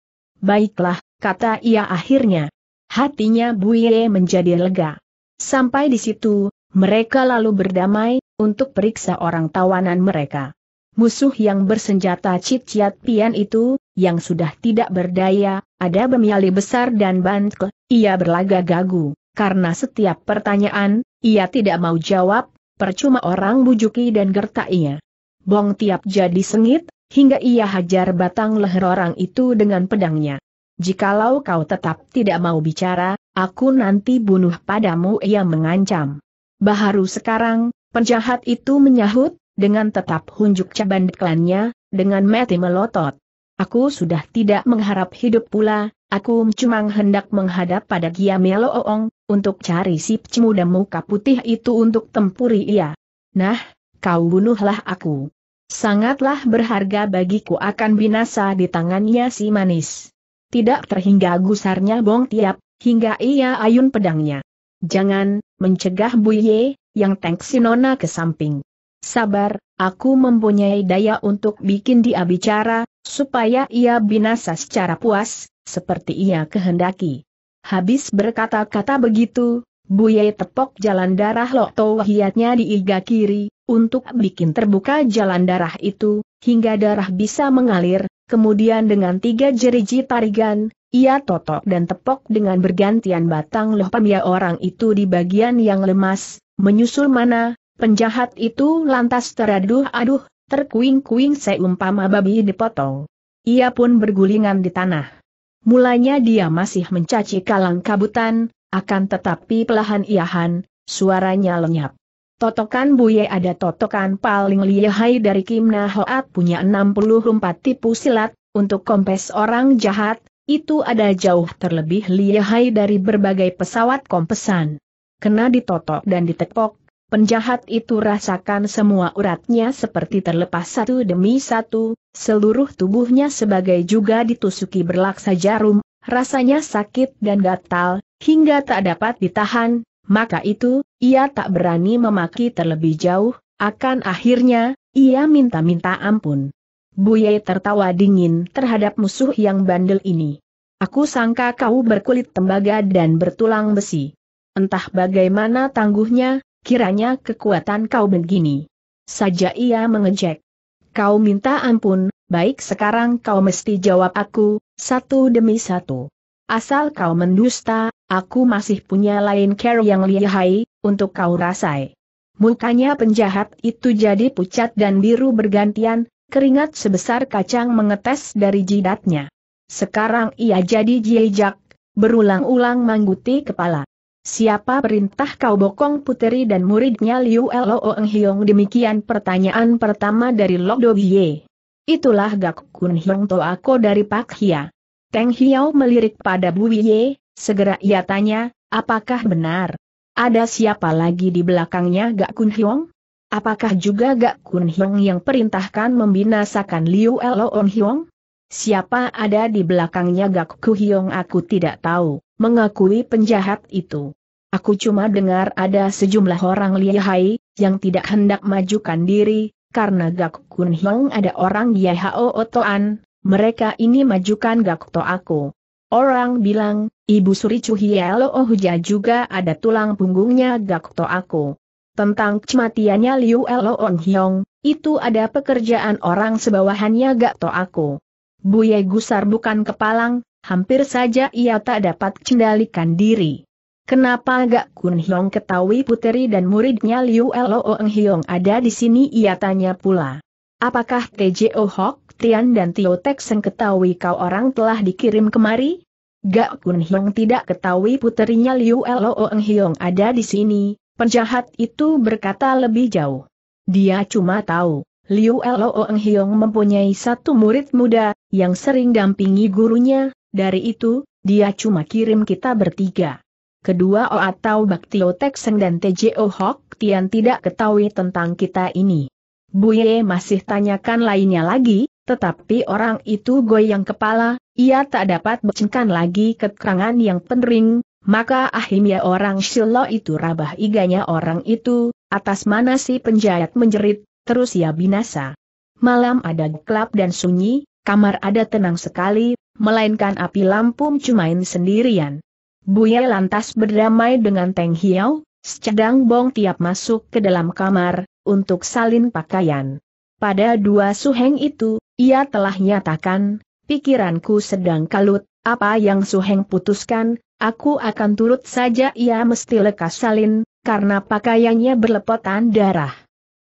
Baiklah, kata ia akhirnya. Hatinya Buye menjadi lega. Sampai di situ, mereka lalu berdamai, untuk periksa orang tawanan mereka. Musuh yang bersenjata Ciat Pian itu, yang sudah tidak berdaya, ada bemiali besar dan bantke, ia berlagak gagu, karena setiap pertanyaan, ia tidak mau jawab, percuma orang bujuki dan ia. Bong tiap jadi sengit, hingga ia hajar batang leher orang itu dengan pedangnya. Jikalau kau tetap tidak mau bicara, aku nanti bunuh padamu ia mengancam. Baharu sekarang, penjahat itu menyahut, dengan tetap hunjuk caban deklannya, dengan mati melotot. Aku sudah tidak mengharap hidup pula, aku cuma hendak menghadap pada Giamelo Oong, untuk cari si pemuda muka putih itu untuk tempuri ia. Nah, kau bunuhlah aku. Sangatlah berharga bagiku akan binasa di tangannya si manis. Tidak terhingga gusarnya bong tiap, hingga ia ayun pedangnya. Jangan, mencegah Buye, yang tank Nona ke samping. Sabar, aku mempunyai daya untuk bikin dia bicara, supaya ia binasa secara puas, seperti ia kehendaki. Habis berkata-kata begitu, Buye tepok jalan darah Lokto hiatnya di iga kiri, untuk bikin terbuka jalan darah itu, hingga darah bisa mengalir, kemudian dengan tiga jeriji tarigan, ia totok dan tepok dengan bergantian batang loh pemia orang itu di bagian yang lemas, menyusul mana, Penjahat itu lantas teraduh-aduh, terkuing-kuing seumpama babi dipotong. Ia pun bergulingan di tanah. Mulanya dia masih mencaci kalang kabutan, akan tetapi pelahan iahan, suaranya lenyap. Totokan buye ada totokan paling lihai dari Kim Na Hoat punya 64 tipu silat, untuk kompes orang jahat, itu ada jauh terlebih lihai dari berbagai pesawat kompesan. Kena ditotok dan ditepok, Penjahat itu rasakan semua uratnya seperti terlepas satu demi satu, seluruh tubuhnya sebagai juga ditusuki berlaksa jarum, rasanya sakit dan gatal, hingga tak dapat ditahan, maka itu, ia tak berani memaki terlebih jauh, akan akhirnya, ia minta-minta ampun. Buye tertawa dingin terhadap musuh yang bandel ini. Aku sangka kau berkulit tembaga dan bertulang besi. Entah bagaimana tangguhnya, Kiranya kekuatan kau begini. Saja ia mengejek. Kau minta ampun, baik sekarang kau mesti jawab aku, satu demi satu. Asal kau mendusta, aku masih punya lain care yang lihai, untuk kau rasai. Mukanya penjahat itu jadi pucat dan biru bergantian, keringat sebesar kacang mengetes dari jidatnya. Sekarang ia jadi jejak, berulang-ulang mangguti kepala. Siapa perintah kau bokong puteri dan muridnya Liu Loo Eng Hiong demikian pertanyaan pertama dari Lok Do Bie. Itulah Gak Kun Hiong To Ako dari Pak Hia. Teng Hiao melirik pada Bu Ye, segera ia tanya, apakah benar? Ada siapa lagi di belakangnya Gak Kun Hiong? Apakah juga Gak Kun Hiong yang perintahkan membinasakan Liu Loo Eng Hiong? Siapa ada di belakangnya Gak Kun Hiong aku tidak tahu, mengakui penjahat itu. Aku cuma dengar ada sejumlah orang lihai, yang tidak hendak majukan diri, karena Gak Kun Hiong ada orang Yahao Otoan, mereka ini majukan Gak To aku. Orang bilang, Ibu Suri Cuhielo Ohuja juga ada tulang punggungnya Gak To aku. Tentang kematiannya Liu Elo On Hiong, itu ada pekerjaan orang sebawahannya Gak To aku. Buye Gusar bukan kepalang, hampir saja ia tak dapat cendalikan diri. Kenapa gak Kun Hiong ketahui puteri dan muridnya Liu Lo Eng Hiong ada di sini ia tanya pula. Apakah TJO Hok, Tian dan Tio Tek Seng ketahui kau orang telah dikirim kemari? Gak Kun Hiong tidak ketahui puterinya Liu Lo Eng Hiong ada di sini, penjahat itu berkata lebih jauh. Dia cuma tahu, Liu Lo Eng Hiong mempunyai satu murid muda, yang sering dampingi gurunya, dari itu, dia cuma kirim kita bertiga kedua O atau Baktio Tekseng dan TJO Hok Tian tidak ketahui tentang kita ini. Bu Buye masih tanyakan lainnya lagi, tetapi orang itu goyang kepala, ia tak dapat bercengkan lagi kekerangan yang penering, maka akhirnya orang Silo itu rabah iganya orang itu, atas mana si penjahat menjerit, terus ia binasa. Malam ada gelap dan sunyi, kamar ada tenang sekali, melainkan api lampu cumain sendirian. Buye lantas berdamai dengan Teng Hiau, sedang Bong tiap masuk ke dalam kamar, untuk salin pakaian. Pada dua suheng itu, ia telah nyatakan, pikiranku sedang kalut, apa yang suheng putuskan, aku akan turut saja ia mesti lekas salin, karena pakaiannya berlepotan darah.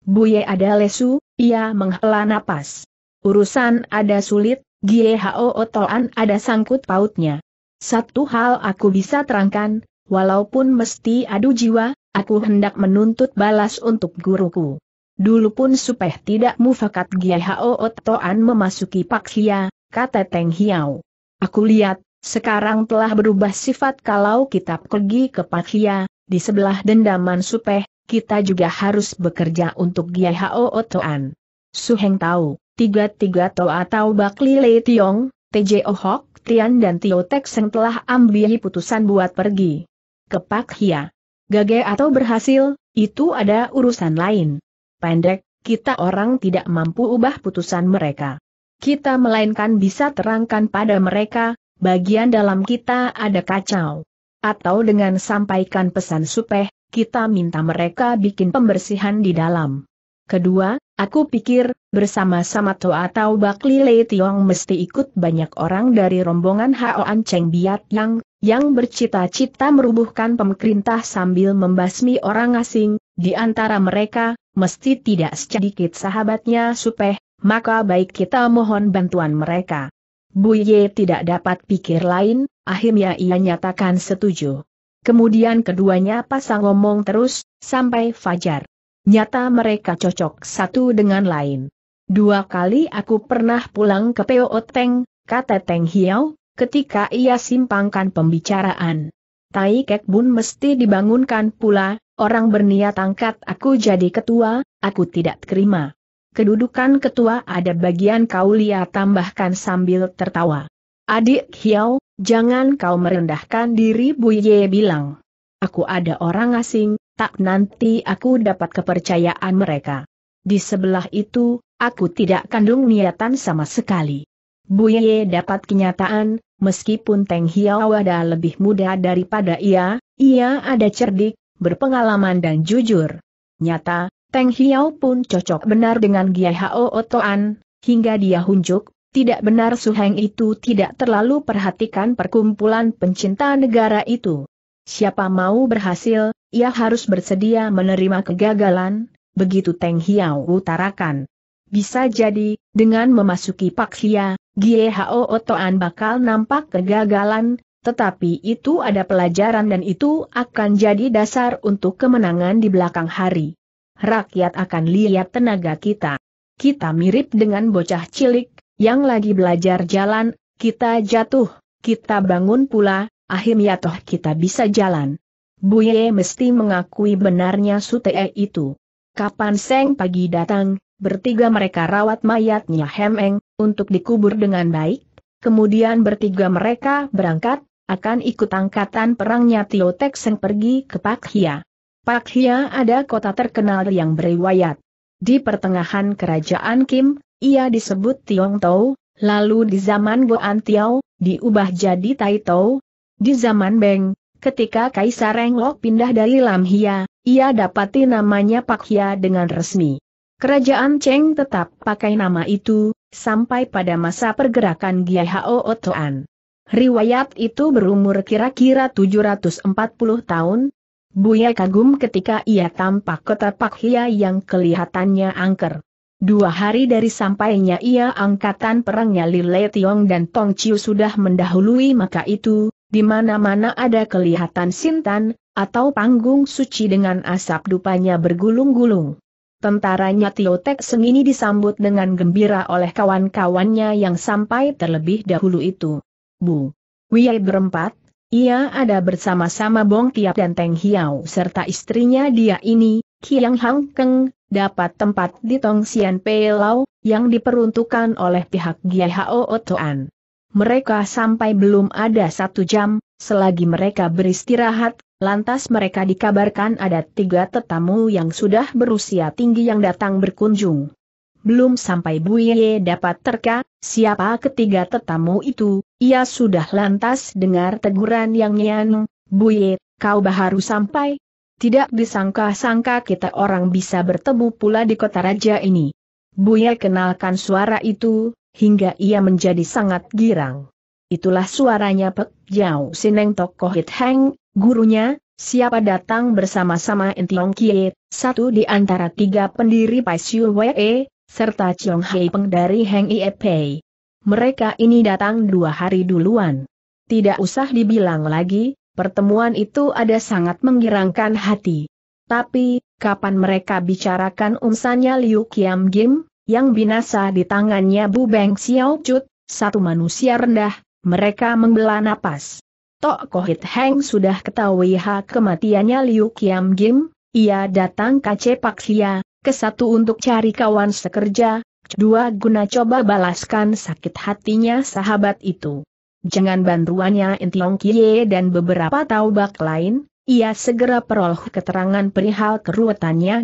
Buye ada lesu, ia menghela napas. Urusan ada sulit, Gie Hao Otoan ada sangkut pautnya. Satu hal aku bisa terangkan, walaupun mesti adu jiwa, aku hendak menuntut balas untuk guruku. Dulu pun supaya tidak mufakat Giehao Toan memasuki Paksia, kata Teng Hiao. Aku lihat, sekarang telah berubah sifat kalau kita pergi ke Paksia, di sebelah dendaman supeh, kita juga harus bekerja untuk Giehao Toan. Suheng tahu, tiga-tiga Toa atau Bakli Le Tiong, TJ Hok, Tian dan Tio Tek Seng telah ambil putusan buat pergi. Kepak Hia. Gage atau berhasil, itu ada urusan lain. Pendek, kita orang tidak mampu ubah putusan mereka. Kita melainkan bisa terangkan pada mereka, bagian dalam kita ada kacau. Atau dengan sampaikan pesan supeh, kita minta mereka bikin pembersihan di dalam. Kedua, Aku pikir, bersama-sama Toa atau Bakli Lei Tiong mesti ikut banyak orang dari rombongan Hao An Cheng Biat Yang, yang bercita-cita merubuhkan pemerintah sambil membasmi orang asing, di antara mereka, mesti tidak sedikit sahabatnya supeh, maka baik kita mohon bantuan mereka. Bu Ye tidak dapat pikir lain, akhirnya ia nyatakan setuju. Kemudian keduanya pasang ngomong terus, sampai fajar. Nyata mereka cocok satu dengan lain. Dua kali aku pernah pulang ke Oteng, kata Teng Hiau, ketika ia simpangkan pembicaraan. Tai Kek Bun mesti dibangunkan pula, orang berniat angkat aku jadi ketua, aku tidak terima. Kedudukan ketua ada bagian kau lihat tambahkan sambil tertawa. Adik Hiau, jangan kau merendahkan diri Bu Buye bilang. Aku ada orang asing, tak nanti aku dapat kepercayaan mereka. Di sebelah itu, aku tidak kandung niatan sama sekali. Buye dapat kenyataan, meskipun Teng Hiawada lebih muda daripada ia, ia ada cerdik, berpengalaman dan jujur. Nyata, Teng Hiao pun cocok benar dengan Gia Hao Otoan, hingga dia hunjuk, tidak benar Suheng itu tidak terlalu perhatikan perkumpulan pencinta negara itu. Siapa mau berhasil, ia harus bersedia menerima kegagalan, begitu Teng Hiao utarakan. Bisa jadi, dengan memasuki Paksia, Gie Hao Otoan bakal nampak kegagalan, tetapi itu ada pelajaran dan itu akan jadi dasar untuk kemenangan di belakang hari. Rakyat akan lihat tenaga kita. Kita mirip dengan bocah cilik, yang lagi belajar jalan, kita jatuh, kita bangun pula, akhirnya toh kita bisa jalan. Bu Ye mesti mengakui benarnya Sutee itu. Kapan Seng pagi datang, bertiga mereka rawat mayatnya Hemeng, untuk dikubur dengan baik, kemudian bertiga mereka berangkat, akan ikut angkatan perangnya Tio Tek Seng pergi ke Pak Hia. Pak Hia ada kota terkenal yang beriwayat. Di pertengahan kerajaan Kim, ia disebut Tiong Tau, lalu di zaman Goan Tiao, diubah jadi Tai Tau. Di zaman Beng, Ketika Kaisar Englok pindah dari Lam Hia, ia dapati namanya Pak Hia dengan resmi. Kerajaan Cheng tetap pakai nama itu, sampai pada masa pergerakan Giyahao Otoan. Riwayat itu berumur kira-kira 740 tahun. Buya kagum ketika ia tampak kota Pak Hia yang kelihatannya angker. Dua hari dari sampainya ia angkatan perangnya Lile Tiong dan Tong Chiu sudah mendahului maka itu, di mana-mana ada kelihatan sintan, atau panggung suci dengan asap dupanya bergulung-gulung. Tentaranya Tiotek Sengini disambut dengan gembira oleh kawan-kawannya yang sampai terlebih dahulu itu. Bu. Wiyai berempat, ia ada bersama-sama Bong Tiap dan Teng Hiao serta istrinya dia ini, Kiang Hang Keng, dapat tempat di Tong Sian Pei Lau, yang diperuntukkan oleh pihak Gia Hao Otoan mereka sampai belum ada satu jam, selagi mereka beristirahat, lantas mereka dikabarkan ada tiga tetamu yang sudah berusia tinggi yang datang berkunjung. Belum sampai Buye dapat terka, siapa ketiga tetamu itu, ia sudah lantas dengar teguran yang nyan, Buye, kau baharu sampai. Tidak disangka-sangka kita orang bisa bertemu pula di kota raja ini. Buye kenalkan suara itu, hingga ia menjadi sangat girang. Itulah suaranya Pek Jau Sineng tokoh Hit Heng, gurunya, siapa datang bersama-sama Entiong Kiet, satu di antara tiga pendiri Pai Siu Wee, serta Chiong Hei Peng dari Heng Ie Pei. Mereka ini datang dua hari duluan. Tidak usah dibilang lagi, pertemuan itu ada sangat menggirangkan hati. Tapi, kapan mereka bicarakan umsanya Liu Kiam Gim? yang binasa di tangannya Bu Beng Xiao Chut, satu manusia rendah, mereka membelah napas. Tok Kohit Heng sudah ketahui hak kematiannya Liu Kiam Gim, ia datang ke Cepak ke satu untuk cari kawan sekerja, dua guna coba balaskan sakit hatinya sahabat itu. Jangan bantuannya Intiong Kie dan beberapa taubak lain, ia segera peroleh keterangan perihal keruwetannya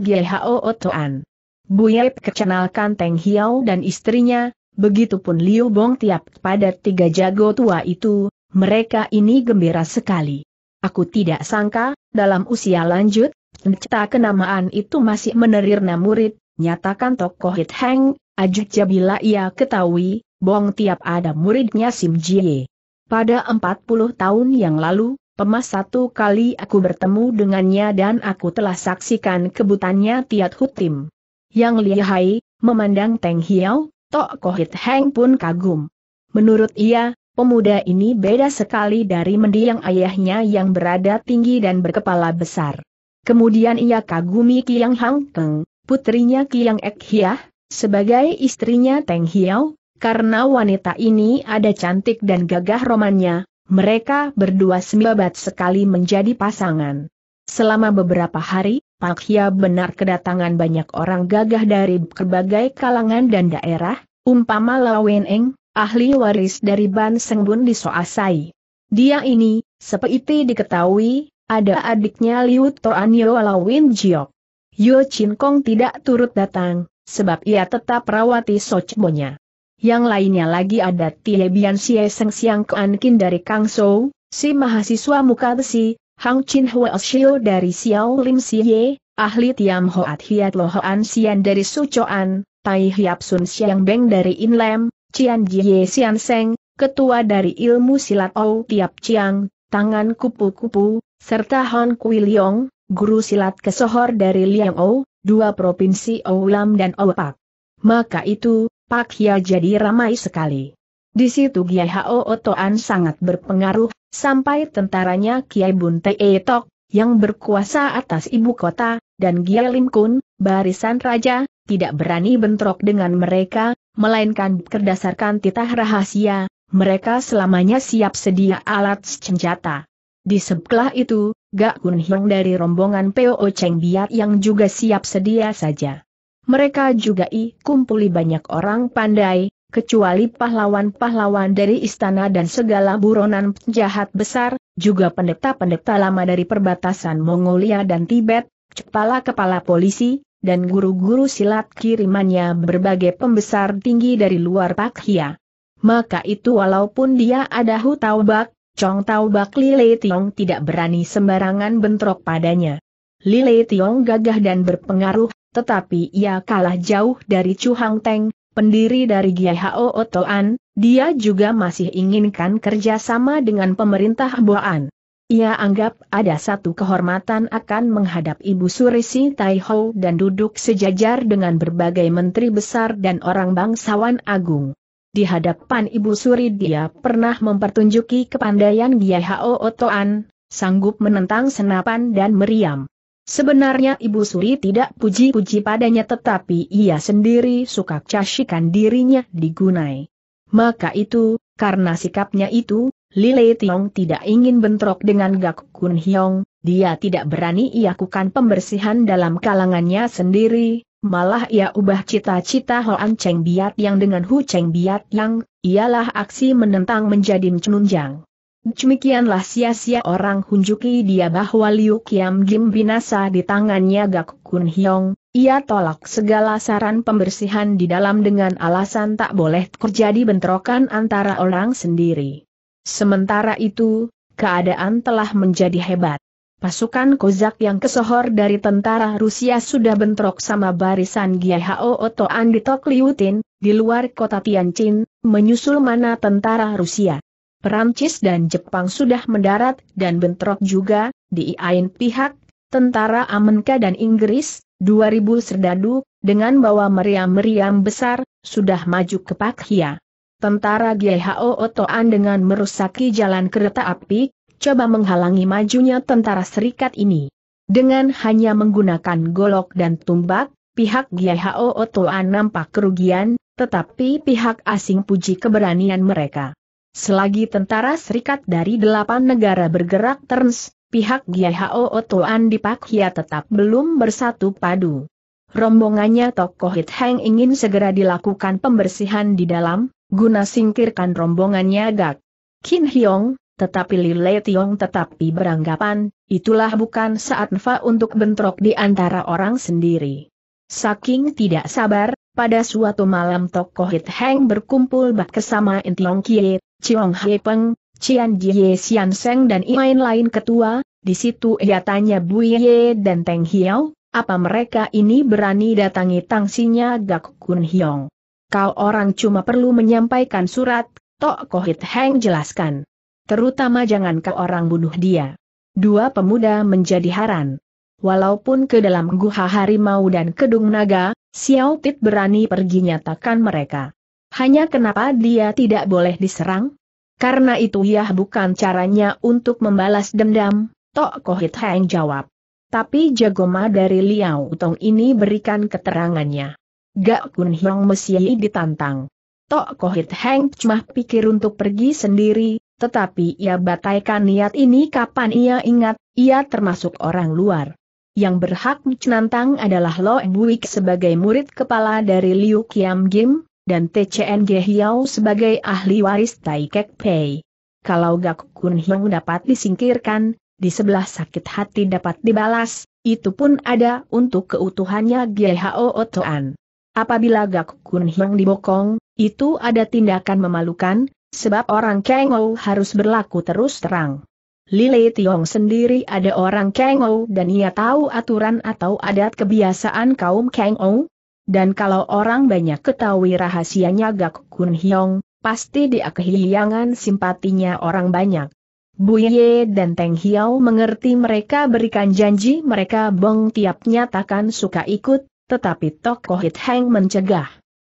O Otoan. Bu Yip kecenalkan Teng Hiao dan istrinya, begitupun Liu Bong tiap pada tiga jago tua itu, mereka ini gembira sekali. Aku tidak sangka, dalam usia lanjut, Cita kenamaan itu masih menerirna murid, nyatakan tokoh Hit Heng, ajud bila ia ketahui, Bong tiap ada muridnya Sim Jie. Pada 40 tahun yang lalu, pemas satu kali aku bertemu dengannya dan aku telah saksikan kebutannya Tiat Hutim yang lihai, memandang Teng Hiau, Tok Kohit Heng pun kagum. Menurut ia, pemuda ini beda sekali dari mendiang ayahnya yang berada tinggi dan berkepala besar. Kemudian ia kagumi Kiang Hang Teng, putrinya Kiang Ek Hiah, sebagai istrinya Teng Hiau, karena wanita ini ada cantik dan gagah romannya, mereka berdua semibat sekali menjadi pasangan. Selama beberapa hari, Pak Hia benar kedatangan banyak orang gagah dari berbagai kalangan dan daerah, umpama Eng, ahli waris dari Ban Sengbun di Soasai. Dia ini, seperti diketahui, ada adiknya Liu Toanyo Lawin Jiok. Yo Chin Kong tidak turut datang, sebab ia tetap rawati Sochbonya. Yang lainnya lagi ada Tie Bian Xie Seng Siang Kin dari Kang Sou, si mahasiswa muka besi, Hang Chin Hua Shio dari Xiao Lim Siye, ahli Tiam Hoat Hiat Lohoan Sian dari Sucoan, Tai Hiap Sun Siang Beng dari Lam, Cian Jie Sian Seng, ketua dari ilmu silat Ou Tiap Ciang, tangan kupu-kupu, serta Hon Kui Leong, guru silat kesohor dari Liang Ou, dua provinsi Oulam dan Ou Pak. Maka itu, Pak Hia jadi ramai sekali. Di situ Kiai Hao Otoan sangat berpengaruh, sampai tentaranya Kiai Bun Tee Tok, yang berkuasa atas ibu kota, dan Kiai Lim Kun, barisan raja, tidak berani bentrok dengan mereka, melainkan berdasarkan titah rahasia, mereka selamanya siap sedia alat senjata. Di sebelah itu, Gak Kun Hiong dari rombongan PO Cheng Biat yang juga siap sedia saja. Mereka juga i banyak orang pandai, kecuali pahlawan-pahlawan dari istana dan segala buronan penjahat besar, juga pendeta-pendeta lama dari perbatasan Mongolia dan Tibet, kepala-kepala polisi, dan guru-guru silat kirimannya berbagai pembesar tinggi dari luar Pakhia. Maka itu walaupun dia ada Hu Taubak, Chong Taubak Lile Tiong tidak berani sembarangan bentrok padanya. Lile Tiong gagah dan berpengaruh, tetapi ia kalah jauh dari Chu Hang Teng, pendiri dari GHO Otoan, dia juga masih inginkan kerjasama dengan pemerintah Boan. Ia anggap ada satu kehormatan akan menghadap Ibu Suri Surisi Taiho dan duduk sejajar dengan berbagai menteri besar dan orang bangsawan agung. Di hadapan Ibu Suri dia pernah mempertunjuki kepandaian Giai Hao Otoan, sanggup menentang senapan dan meriam. Sebenarnya Ibu Suri tidak puji-puji padanya tetapi ia sendiri suka casikan dirinya digunai. Maka itu, karena sikapnya itu, Lile Tiong tidak ingin bentrok dengan Gak Kun Hiong, dia tidak berani iakukan pembersihan dalam kalangannya sendiri, malah ia ubah cita-cita Hoan Cheng Biat yang dengan Hu Cheng Biat yang, ialah aksi menentang menjadi mencenunjang. Demikianlah sia-sia orang hunjuki dia bahwa Liu Kiam Gim binasa di tangannya Gak Kun Hyong, ia tolak segala saran pembersihan di dalam dengan alasan tak boleh terjadi bentrokan antara orang sendiri. Sementara itu, keadaan telah menjadi hebat. Pasukan Kozak yang kesohor dari tentara Rusia sudah bentrok sama barisan Giyahao Otoan di Tokliutin, di luar kota Tianjin, menyusul mana tentara Rusia. Perancis dan Jepang sudah mendarat dan bentrok juga, di lain pihak, tentara Amerika dan Inggris, 2000 serdadu, dengan bawa meriam-meriam besar, sudah maju ke Pakhia. Tentara GHO Otoan dengan merusaki jalan kereta api, coba menghalangi majunya tentara serikat ini. Dengan hanya menggunakan golok dan tumbak, pihak GHO Otoan nampak kerugian, tetapi pihak asing puji keberanian mereka. Selagi tentara serikat dari delapan negara bergerak terns, pihak GHO Otoan di Pakhia tetap belum bersatu padu. Rombongannya tokoh Hit Heng ingin segera dilakukan pembersihan di dalam, guna singkirkan rombongannya Gak. Kin Hyong, tetapi Li Le Tiong tetapi beranggapan, itulah bukan saat Fa untuk bentrok di antara orang sendiri. Saking tidak sabar, pada suatu malam tokoh Hit Heng berkumpul bersama Intiong Kie, Chiong Hei Peng, Cian Jie Sian Seng dan lain-lain ketua, di situ ia tanya Buye dan Teng Hiao, apa mereka ini berani datangi tangsinya Gak Kun Hiong. Kau orang cuma perlu menyampaikan surat, Tokohit Hit Heng jelaskan. Terutama jangan kau orang bunuh dia. Dua pemuda menjadi haran. Walaupun ke dalam guha harimau dan kedung naga, Xiao Tit berani pergi nyatakan mereka. Hanya kenapa dia tidak boleh diserang? Karena itu ya bukan caranya untuk membalas dendam, Tok Kohit Heng jawab. Tapi jagoma dari Liao Tong ini berikan keterangannya. Gak Kun Hiong Mesiai ditantang. Tok Kohit Heng cuma pikir untuk pergi sendiri, tetapi ia batalkan niat ini kapan ia ingat, ia termasuk orang luar. Yang berhak menantang adalah Lo Buik sebagai murid kepala dari Liu Kiam Gim, dan TCNG Hiao sebagai ahli waris Tai Kek Pei. Kalau Gak Kun Hiong dapat disingkirkan, di sebelah sakit hati dapat dibalas, itu pun ada untuk keutuhannya GHO Otoan. Apabila Gak Kun Hiong dibokong, itu ada tindakan memalukan, sebab orang Kengou harus berlaku terus terang. Lile Tiong sendiri ada orang Kengou dan ia tahu aturan atau adat kebiasaan kaum Kengou. Dan kalau orang banyak ketahui rahasianya Gak Kun Hiong, pasti dia kehilangan simpatinya orang banyak. Buye dan Teng Hiao mengerti mereka berikan janji mereka Bong Tiap nyatakan suka ikut, tetapi tokoh Hit Heng mencegah.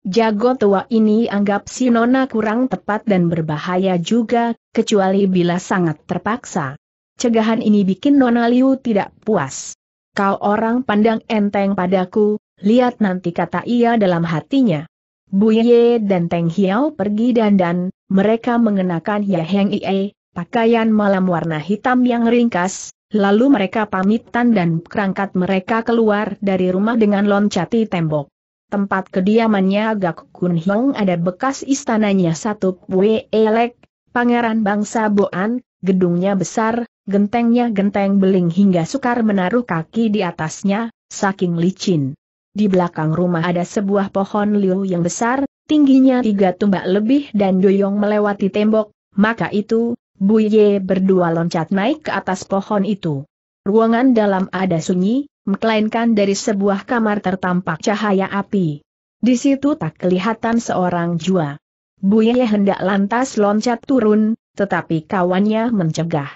Jago tua ini anggap si Nona kurang tepat dan berbahaya juga, kecuali bila sangat terpaksa. Cegahan ini bikin Nona Liu tidak puas. Kau orang pandang enteng padaku, lihat nanti kata ia dalam hatinya. Bu Buye dan Teng Hiao pergi dandan, mereka mengenakan Heng Ie, pakaian malam warna hitam yang ringkas, lalu mereka pamitan dan perangkat mereka keluar dari rumah dengan loncati tembok tempat kediamannya Gak Kun Hong ada bekas istananya satu Pue Elek, Pangeran Bangsa Boan, gedungnya besar, gentengnya genteng beling hingga sukar menaruh kaki di atasnya, saking licin. Di belakang rumah ada sebuah pohon liu yang besar, tingginya tiga tumbak lebih dan doyong melewati tembok, maka itu, Buye berdua loncat naik ke atas pohon itu. Ruangan dalam ada sunyi, melainkan dari sebuah kamar tertampak cahaya api. Di situ tak kelihatan seorang jua. Buye hendak lantas loncat turun, tetapi kawannya mencegah.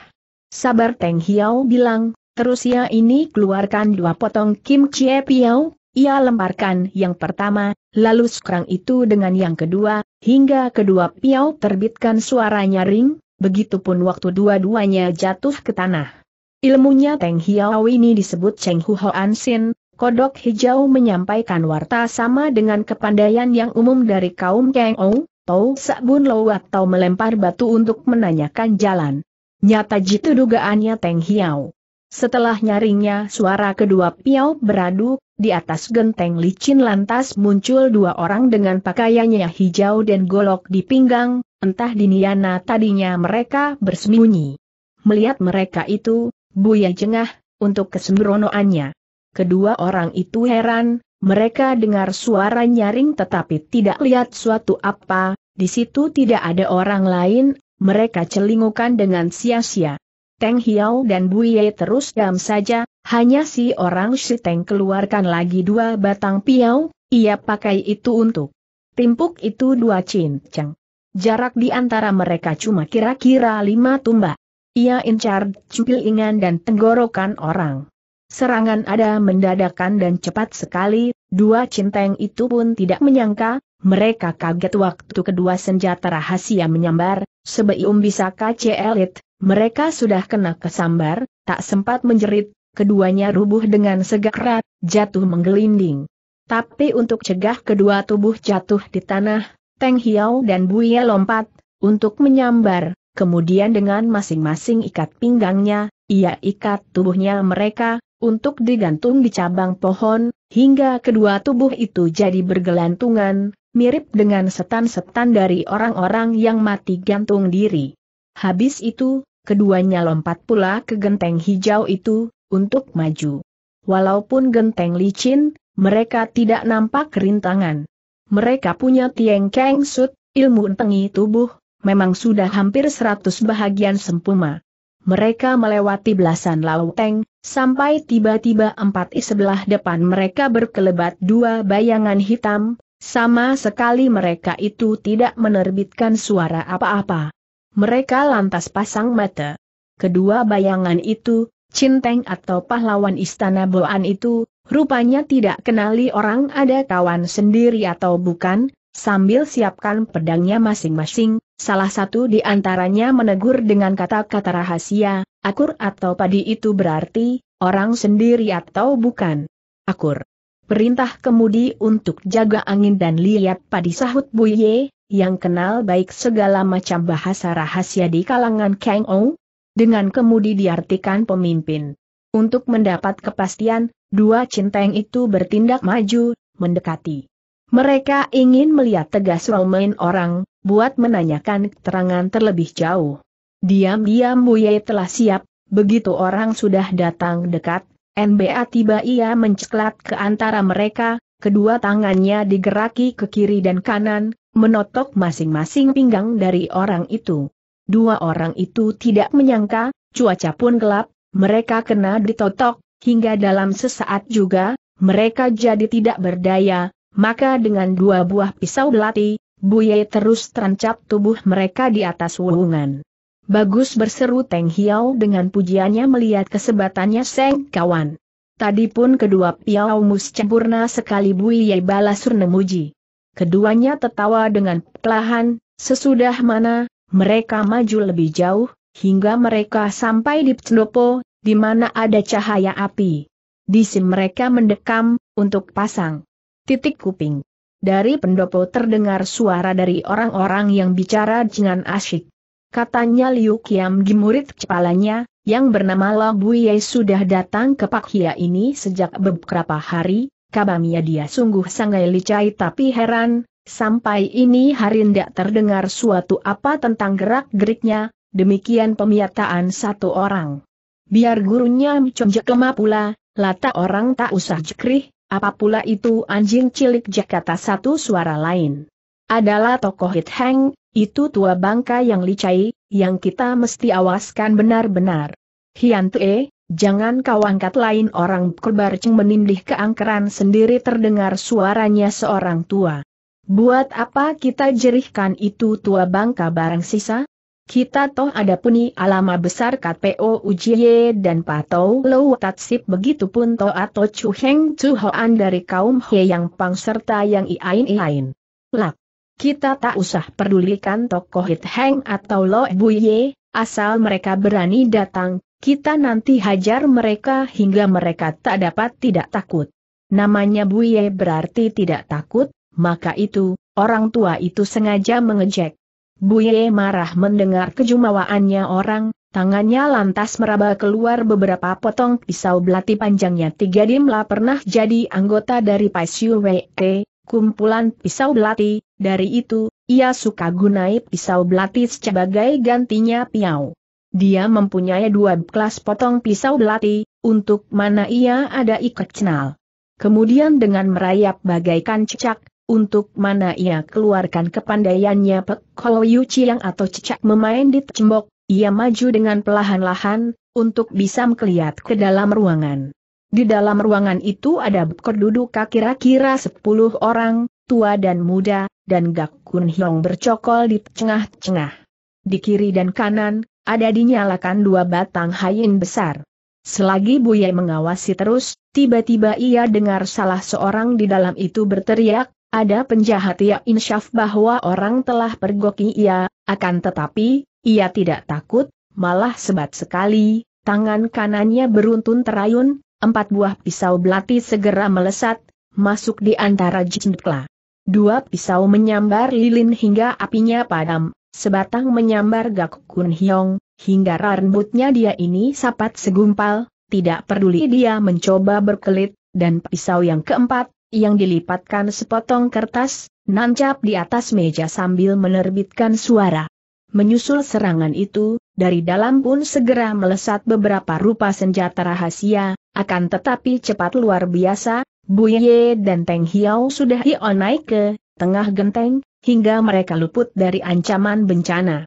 Sabar Teng Hiau bilang, terus ia ya ini keluarkan dua potong Kim Chie Piao, ia lemparkan yang pertama, lalu sekarang itu dengan yang kedua, hingga kedua piau terbitkan suara nyaring, begitupun waktu dua-duanya jatuh ke tanah. Ilmunya Teng Hiao ini disebut Cheng Hu Hoan Sin, kodok hijau menyampaikan warta sama dengan kepandaian yang umum dari kaum Kang Ou, Tau Sabun Lo atau melempar batu untuk menanyakan jalan. Nyata jitu dugaannya Teng Hiao. Setelah nyaringnya suara kedua piau beradu, di atas genteng licin lantas muncul dua orang dengan pakaiannya hijau dan golok di pinggang, entah di niana tadinya mereka bersembunyi. Melihat mereka itu, Buya jengah, untuk kesembronoannya. Kedua orang itu heran, mereka dengar suara nyaring tetapi tidak lihat suatu apa, di situ tidak ada orang lain, mereka celingukan dengan sia-sia. Teng Hiao dan Buye terus diam saja, hanya si orang si Teng keluarkan lagi dua batang piau, ia pakai itu untuk timpuk itu dua cincang. Jarak di antara mereka cuma kira-kira lima tumbak. Ia incar cupil ingan dan tenggorokan orang. Serangan ada mendadakan dan cepat sekali, dua cinteng itu pun tidak menyangka, mereka kaget waktu kedua senjata rahasia menyambar, sebelum bisa kacelit, mereka sudah kena kesambar, tak sempat menjerit, keduanya rubuh dengan segera, jatuh menggelinding. Tapi untuk cegah kedua tubuh jatuh di tanah, Teng Hiao dan Buye lompat, untuk menyambar, kemudian dengan masing-masing ikat pinggangnya, ia ikat tubuhnya mereka, untuk digantung di cabang pohon, hingga kedua tubuh itu jadi bergelantungan, mirip dengan setan-setan dari orang-orang yang mati gantung diri. Habis itu, keduanya lompat pula ke genteng hijau itu, untuk maju. Walaupun genteng licin, mereka tidak nampak kerintangan. Mereka punya tieng keng sut, ilmu tengi tubuh, memang sudah hampir seratus bahagian sempuma. Mereka melewati belasan lauteng, sampai tiba-tiba empat -tiba sebelah depan mereka berkelebat dua bayangan hitam, sama sekali mereka itu tidak menerbitkan suara apa-apa. Mereka lantas pasang mata. Kedua bayangan itu, Cinteng atau pahlawan istana Boan itu, rupanya tidak kenali orang ada kawan sendiri atau bukan, sambil siapkan pedangnya masing-masing, Salah satu di antaranya menegur dengan kata-kata rahasia, akur atau padi itu berarti, orang sendiri atau bukan. Akur. Perintah kemudi untuk jaga angin dan lihat padi sahut Buye, yang kenal baik segala macam bahasa rahasia di kalangan Kang Ou. Dengan kemudi diartikan pemimpin. Untuk mendapat kepastian, dua cinteng itu bertindak maju, mendekati. Mereka ingin melihat tegas Romain orang, buat menanyakan keterangan terlebih jauh. Diam-diam Buye telah siap, begitu orang sudah datang dekat, NBA tiba ia menceklat ke antara mereka, kedua tangannya digeraki ke kiri dan kanan, menotok masing-masing pinggang dari orang itu. Dua orang itu tidak menyangka, cuaca pun gelap, mereka kena ditotok, hingga dalam sesaat juga, mereka jadi tidak berdaya, maka dengan dua buah pisau belati, Buye terus terancap tubuh mereka di atas wuungan. Bagus berseru Teng Hiao dengan pujiannya melihat kesebatannya Seng kawan. Tadi pun kedua Piao Mus sempurna sekali Buye balasur nemuji. Keduanya tertawa dengan pelahan. sesudah mana, mereka maju lebih jauh, hingga mereka sampai di Pcendopo, di mana ada cahaya api. Di sini mereka mendekam, untuk pasang titik kuping. Dari pendopo terdengar suara dari orang-orang yang bicara dengan asyik. Katanya Liu Kiam di kepalanya, yang bernama Bu Ye sudah datang ke Pak Hia ini sejak beberapa hari, kabamnya dia sungguh sangai licai tapi heran, sampai ini hari ndak terdengar suatu apa tentang gerak-geriknya, demikian pemiataan satu orang. Biar gurunya menconjek lemah pula, lata orang tak usah jekrih, apa pula itu anjing cilik Jakarta satu suara lain? Adalah tokoh Hit hang, itu tua bangka yang licai, yang kita mesti awaskan benar-benar. Hian Tue, jangan kau angkat lain orang Kurbarceng menindih keangkeran sendiri terdengar suaranya seorang tua. Buat apa kita jerihkan itu tua bangka barang sisa? Kita toh ada puni alama besar KPO Ujiye dan Patou Lou Tatsip pun toh atau Chu Heng Chu Hoan dari kaum He yang Pang serta yang Iain Iain. Lak. Kita tak usah pedulikan tokoh Hit Heng atau Lo Buye, asal mereka berani datang, kita nanti hajar mereka hingga mereka tak dapat tidak takut. Namanya Buye berarti tidak takut, maka itu, orang tua itu sengaja mengejek. Bu Ye marah mendengar kejumawaannya orang, tangannya lantas meraba keluar beberapa potong pisau belati panjangnya tiga dimla pernah jadi anggota dari Paisiu Wei kumpulan pisau belati, dari itu, ia suka gunai pisau belati sebagai gantinya piau. Dia mempunyai dua kelas potong pisau belati, untuk mana ia ada ikat kenal. Kemudian dengan merayap bagaikan cecak untuk mana ia keluarkan kepandaiannya Pek Ho Yang atau Cicak memain di cembok, ia maju dengan pelahan-lahan, untuk bisa melihat ke dalam ruangan. Di dalam ruangan itu ada berduduk kira-kira sepuluh orang, tua dan muda, dan Gak Kun Hiong bercokol di tengah-tengah. Di kiri dan kanan, ada dinyalakan dua batang hain besar. Selagi Buye mengawasi terus, tiba-tiba ia dengar salah seorang di dalam itu berteriak, ada penjahat ia ya, insyaf bahwa orang telah pergoki ia, ya. akan tetapi, ia tidak takut, malah sebat sekali, tangan kanannya beruntun terayun, empat buah pisau belati segera melesat, masuk di antara jendela. Dua pisau menyambar lilin hingga apinya padam, sebatang menyambar Gak Kun Hyong, hingga rambutnya dia ini sapat segumpal, tidak peduli dia mencoba berkelit, dan pisau yang keempat, yang dilipatkan sepotong kertas, nancap di atas meja sambil menerbitkan suara. Menyusul serangan itu, dari dalam pun segera melesat beberapa rupa senjata rahasia, akan tetapi cepat luar biasa, Buye dan Teng Hiao sudah ion naik ke tengah genteng, hingga mereka luput dari ancaman bencana.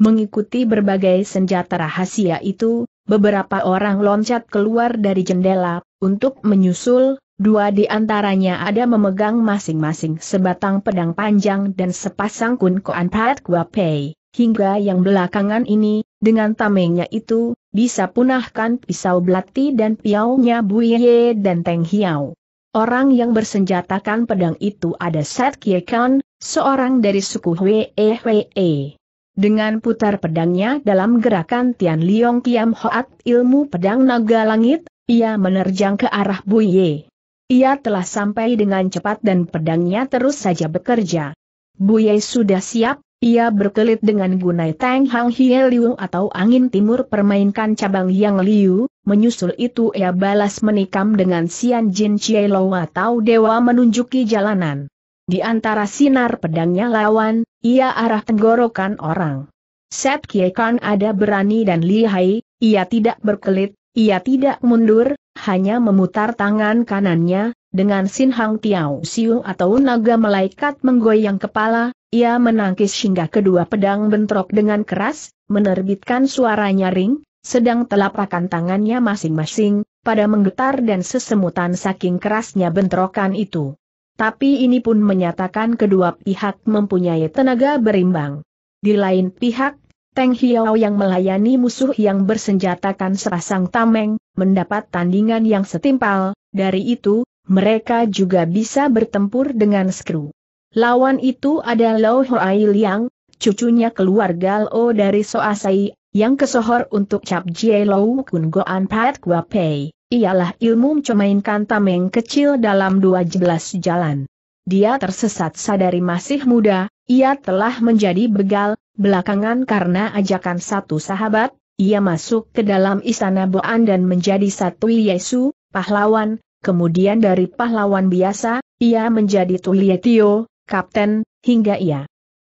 Mengikuti berbagai senjata rahasia itu, beberapa orang loncat keluar dari jendela, untuk menyusul, Dua di antaranya ada memegang masing-masing sebatang pedang panjang dan sepasang kun koan pat guapei, hingga yang belakangan ini, dengan tamengnya itu, bisa punahkan pisau belati dan piaunya Buye dan Teng Hiau. Orang yang bersenjatakan pedang itu ada Set Kie Kan, seorang dari suku Hwee Hwee. Dengan putar pedangnya dalam gerakan Tian Liong Kiam Hoat ilmu pedang naga langit, ia menerjang ke arah Buye. Ia telah sampai dengan cepat dan pedangnya terus saja bekerja. Buye sudah siap, ia berkelit dengan gunai Tang Hang Hie Liu atau angin timur permainkan cabang Yang Liu, menyusul itu ia balas menikam dengan Sian Jin Chie Lo atau Dewa menunjuki jalanan. Di antara sinar pedangnya lawan, ia arah tenggorokan orang. Set Kiekan ada berani dan lihai, ia tidak berkelit, ia tidak mundur, hanya memutar tangan kanannya, dengan Sin Hang Tiao Siu atau naga malaikat menggoyang kepala, ia menangkis hingga kedua pedang bentrok dengan keras, menerbitkan suara nyaring, sedang telapakan tangannya masing-masing, pada menggetar dan sesemutan saking kerasnya bentrokan itu. Tapi ini pun menyatakan kedua pihak mempunyai tenaga berimbang. Di lain pihak, Teng Hiao yang melayani musuh yang bersenjatakan serasang tameng, mendapat tandingan yang setimpal, dari itu, mereka juga bisa bertempur dengan skru. Lawan itu ada Lao Hoai Liang, cucunya keluarga Lo dari Soasai, yang kesohor untuk Cap Jie Lau Kun Goan Pat Gua Pei, ialah ilmu memainkan tameng kecil dalam 12 jalan. Dia tersesat sadari masih muda, ia telah menjadi begal, Belakangan karena ajakan satu sahabat, ia masuk ke dalam istana Boan dan menjadi satu Yesu, pahlawan, kemudian dari pahlawan biasa, ia menjadi Tulietio, kapten, hingga ia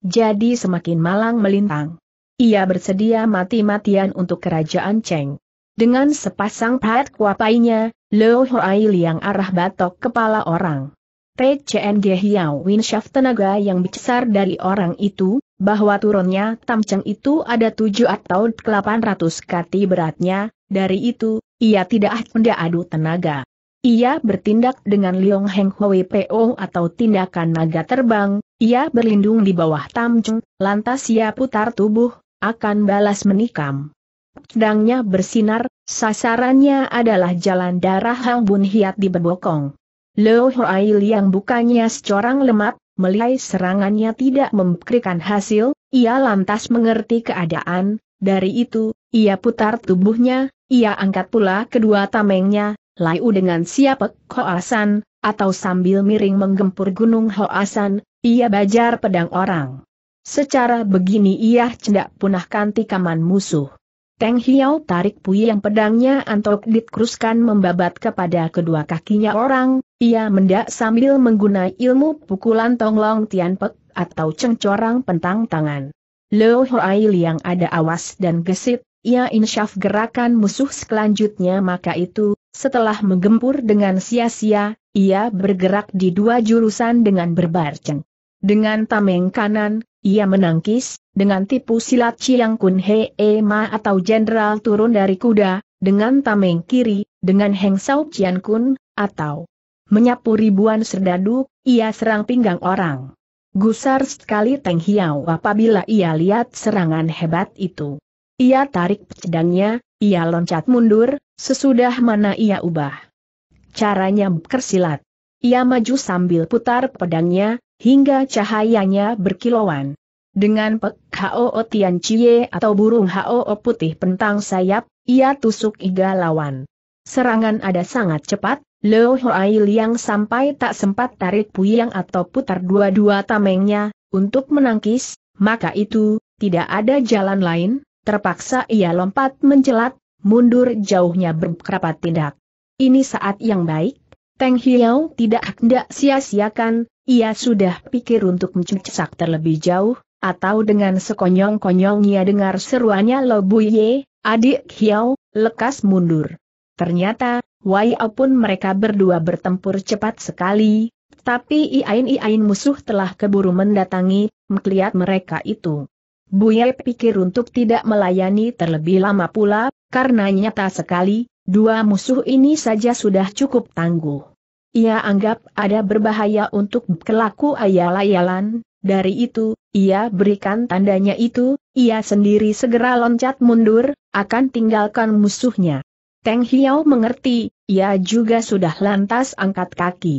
jadi semakin malang melintang. Ia bersedia mati-matian untuk kerajaan Cheng. Dengan sepasang pahat kuapainya, Leo Hoai liang arah batok kepala orang. TCNG Hiao Winshaf tenaga yang besar dari orang itu, bahwa turunnya Tamceng itu ada tujuh atau delapan ratus kati beratnya, dari itu, ia tidak ada adu tenaga. Ia bertindak dengan Liong Heng Hwe PO atau tindakan naga terbang, ia berlindung di bawah Tamceng, lantas ia putar tubuh, akan balas menikam. Pedangnya bersinar, sasarannya adalah jalan darah Hang Bun Hiat di Bebokong. Leo Hoai yang bukannya secorang lemat, melihat serangannya tidak memberikan hasil, ia lantas mengerti keadaan, dari itu, ia putar tubuhnya, ia angkat pula kedua tamengnya, layu dengan siapek Hoasan, atau sambil miring menggempur gunung Hoasan, ia bajar pedang orang. Secara begini ia cendak punahkan tikaman musuh. Teng hiau tarik yang pedangnya antok ditkruskan membabat kepada kedua kakinya orang, ia mendak sambil menggunai ilmu pukulan tonglong tianpek atau cengcorang pentang tangan. Leo Hoai yang ada awas dan gesit, ia insyaf gerakan musuh selanjutnya maka itu, setelah menggempur dengan sia-sia, ia bergerak di dua jurusan dengan berbarceng. Dengan tameng kanan, ia menangkis, dengan tipu silat Chiang Kun He e Ma atau Jenderal turun dari kuda, dengan tameng kiri, dengan Heng Sao Chian Kun, atau menyapu ribuan serdadu, ia serang pinggang orang. Gusar sekali Teng Hiao apabila ia lihat serangan hebat itu. Ia tarik pedangnya, ia loncat mundur, sesudah mana ia ubah. Caranya bersilat. Ia maju sambil putar pedangnya, hingga cahayanya berkilauan. Dengan pek HOO Tian Chie atau burung HOO putih pentang sayap, ia tusuk iga lawan. Serangan ada sangat cepat, Leo Hoai yang sampai tak sempat tarik puyang atau putar dua-dua tamengnya, untuk menangkis, maka itu, tidak ada jalan lain, terpaksa ia lompat mencelat, mundur jauhnya berkerapat tindak. Ini saat yang baik, Teng Hiao tidak hendak sia-siakan, ia sudah pikir untuk mencucak terlebih jauh, atau dengan sekonyong-konyongnya dengar seruannya Buye, adik Hiau, lekas mundur. Ternyata, Waiau pun mereka berdua bertempur cepat sekali, tapi iain-iain musuh telah keburu mendatangi, melihat mereka itu. Buye pikir untuk tidak melayani terlebih lama pula, karena nyata sekali, dua musuh ini saja sudah cukup tangguh. Ia anggap ada berbahaya untuk kelaku ayal-ayalan, dari itu, ia berikan tandanya itu, ia sendiri segera loncat mundur, akan tinggalkan musuhnya. Teng Hiau mengerti, ia juga sudah lantas angkat kaki.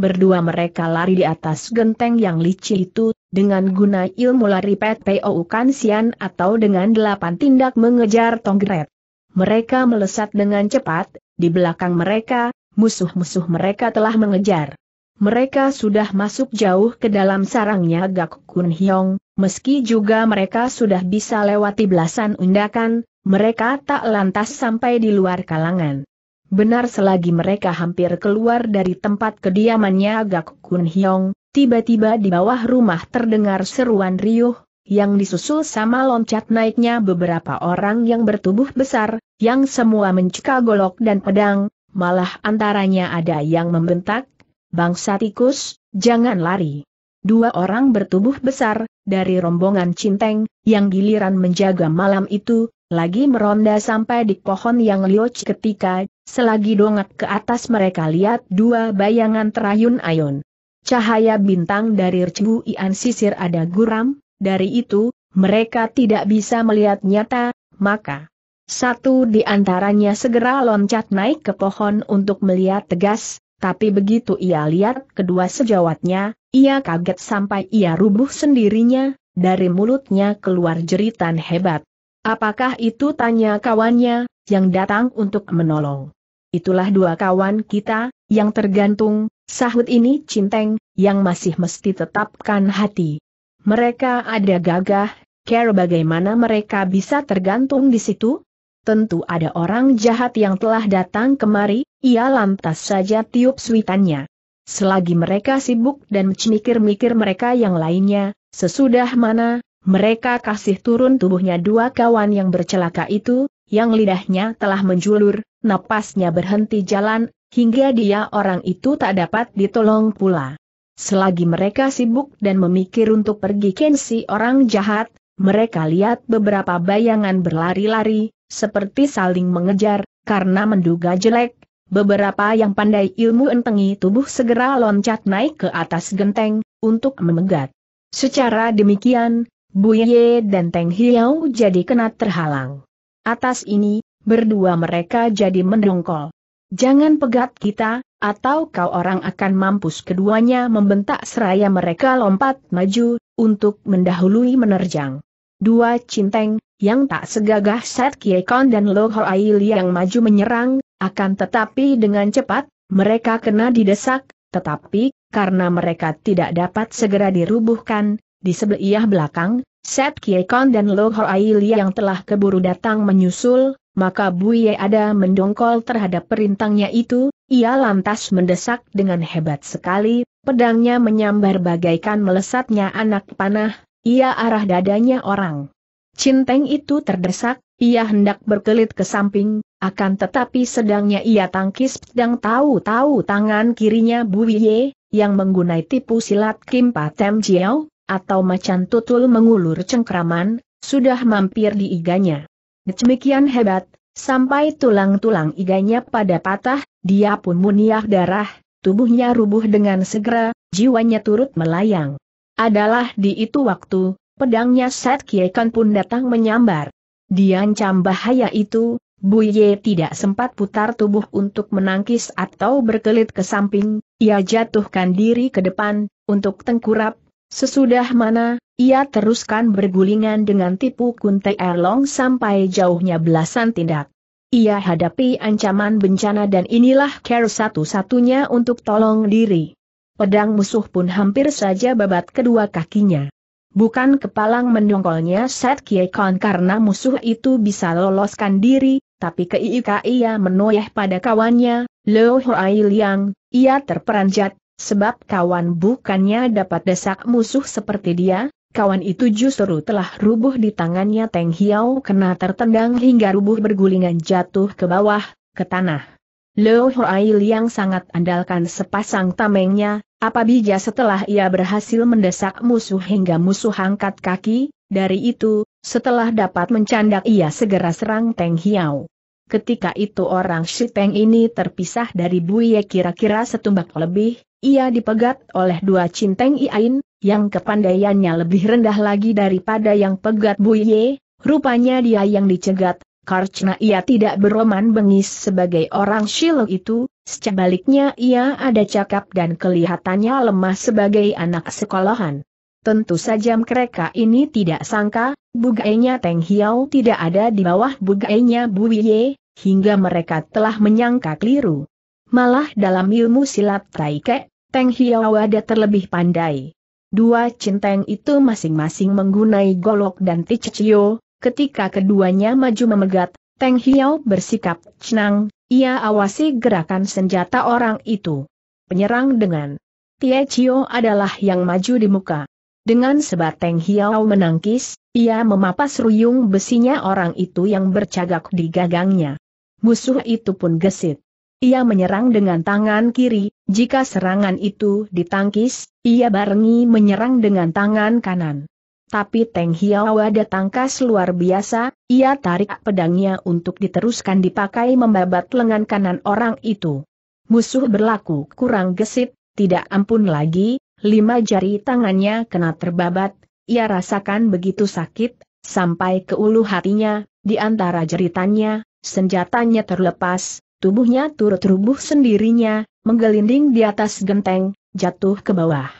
Berdua mereka lari di atas genteng yang licin itu, dengan guna ilmu lari Pet Peo Kansian atau dengan delapan tindak mengejar Tonggret. Mereka melesat dengan cepat, di belakang mereka, musuh-musuh mereka telah mengejar. Mereka sudah masuk jauh ke dalam sarangnya Gak Kun Hyong, meski juga mereka sudah bisa lewati belasan undakan, mereka tak lantas sampai di luar kalangan. Benar selagi mereka hampir keluar dari tempat kediamannya Gak Kun Hyong, tiba-tiba di bawah rumah terdengar seruan riuh, yang disusul sama loncat naiknya beberapa orang yang bertubuh besar, yang semua mencekal golok dan pedang, malah antaranya ada yang membentak, bangsa tikus, jangan lari. Dua orang bertubuh besar, dari rombongan Cinteng, yang giliran menjaga malam itu, lagi meronda sampai di pohon yang lioc ketika, selagi dongak ke atas mereka lihat dua bayangan terayun-ayun. Cahaya bintang dari cebu Ian sisir ada guram, dari itu, mereka tidak bisa melihat nyata, maka satu di antaranya segera loncat naik ke pohon untuk melihat tegas, tapi begitu ia lihat kedua sejawatnya, ia kaget sampai ia rubuh sendirinya, dari mulutnya keluar jeritan hebat. Apakah itu tanya kawannya, yang datang untuk menolong? Itulah dua kawan kita, yang tergantung, sahut ini cinteng, yang masih mesti tetapkan hati. Mereka ada gagah, care bagaimana mereka bisa tergantung di situ? Tentu ada orang jahat yang telah datang kemari, ia lantas saja tiup suitannya. Selagi mereka sibuk dan mencemikir mikir mereka yang lainnya, sesudah mana, mereka kasih turun tubuhnya dua kawan yang bercelaka itu, yang lidahnya telah menjulur, napasnya berhenti jalan, hingga dia orang itu tak dapat ditolong pula. Selagi mereka sibuk dan memikir untuk pergi Kensi orang jahat, mereka lihat beberapa bayangan berlari-lari, seperti saling mengejar, karena menduga jelek, beberapa yang pandai ilmu entengi tubuh segera loncat naik ke atas genteng, untuk memegat. Secara demikian, Buye dan Teng Hiau jadi kena terhalang. Atas ini, berdua mereka jadi mendongkol. Jangan pegat kita, atau kau orang akan mampus keduanya membentak seraya mereka lompat maju, untuk mendahului menerjang. Dua cinteng, yang tak segagah Set Kiekon dan Lo Ail yang maju menyerang, akan tetapi dengan cepat, mereka kena didesak, tetapi, karena mereka tidak dapat segera dirubuhkan, di sebelah belakang, Set Kiekon dan Lo Ail yang telah keburu datang menyusul, maka Bu Ye ada mendongkol terhadap perintangnya itu, ia lantas mendesak dengan hebat sekali, pedangnya menyambar bagaikan melesatnya anak panah, ia arah dadanya orang. Cinteng itu terdesak, ia hendak berkelit ke samping, akan tetapi sedangnya ia tangkis pedang tahu-tahu tangan kirinya Bu Buiye, yang menggunai tipu silat Kim Patem Jiao, atau macan tutul mengulur cengkraman, sudah mampir di iganya. Demikian hebat, sampai tulang-tulang iganya pada patah, dia pun muniah darah, tubuhnya rubuh dengan segera, jiwanya turut melayang. Adalah di itu waktu, pedangnya Set Kiekan pun datang menyambar. Diancam bahaya itu, Bu Ye tidak sempat putar tubuh untuk menangkis atau berkelit ke samping, ia jatuhkan diri ke depan, untuk tengkurap, sesudah mana, ia teruskan bergulingan dengan tipu kuntai erlong sampai jauhnya belasan tindak. Ia hadapi ancaman bencana dan inilah care satu-satunya untuk tolong diri. Pedang musuh pun hampir saja babat kedua kakinya. Bukan kepalang mendongkolnya Set Kon karena musuh itu bisa loloskan diri, tapi keika ia menoyah pada kawannya, Leo Hoai Liang, ia terperanjat, sebab kawan bukannya dapat desak musuh seperti dia, kawan itu justru telah rubuh di tangannya Teng Hiao kena tertendang hingga rubuh bergulingan jatuh ke bawah, ke tanah. Leo Hoail yang sangat andalkan sepasang tamengnya, apabila setelah ia berhasil mendesak musuh hingga musuh angkat kaki, dari itu, setelah dapat mencandak ia segera serang Teng Hiao. Ketika itu orang Shiteng ini terpisah dari Buye kira-kira setumbak lebih, ia dipegat oleh dua cinteng Iain, yang kepandaiannya lebih rendah lagi daripada yang pegat Buye, rupanya dia yang dicegat, karena ia tidak beroman bengis sebagai orang Shilo itu, sebaliknya ia ada cakap dan kelihatannya lemah sebagai anak sekolahan. Tentu saja mereka ini tidak sangka, bugainya Teng Hiao tidak ada di bawah bugainya Bu hingga mereka telah menyangka keliru. Malah dalam ilmu silat Taike, Teng Hiawada terlebih pandai. Dua cinteng itu masing-masing menggunai golok dan ticcio, ketika keduanya maju memegat, Teng Hiao bersikap cenang, ia awasi gerakan senjata orang itu. Penyerang dengan Tie adalah yang maju di muka. Dengan sebat Teng hiau menangkis, ia memapas ruyung besinya orang itu yang bercagak di gagangnya musuh itu pun gesit. Ia menyerang dengan tangan kiri, jika serangan itu ditangkis, ia barengi menyerang dengan tangan kanan. Tapi Teng Hiao ada tangkas luar biasa, ia tarik pedangnya untuk diteruskan dipakai membabat lengan kanan orang itu. Musuh berlaku kurang gesit, tidak ampun lagi, lima jari tangannya kena terbabat, ia rasakan begitu sakit, sampai ke ulu hatinya, di antara jeritannya, Senjatanya terlepas, tubuhnya turut rubuh sendirinya, menggelinding di atas genteng, jatuh ke bawah.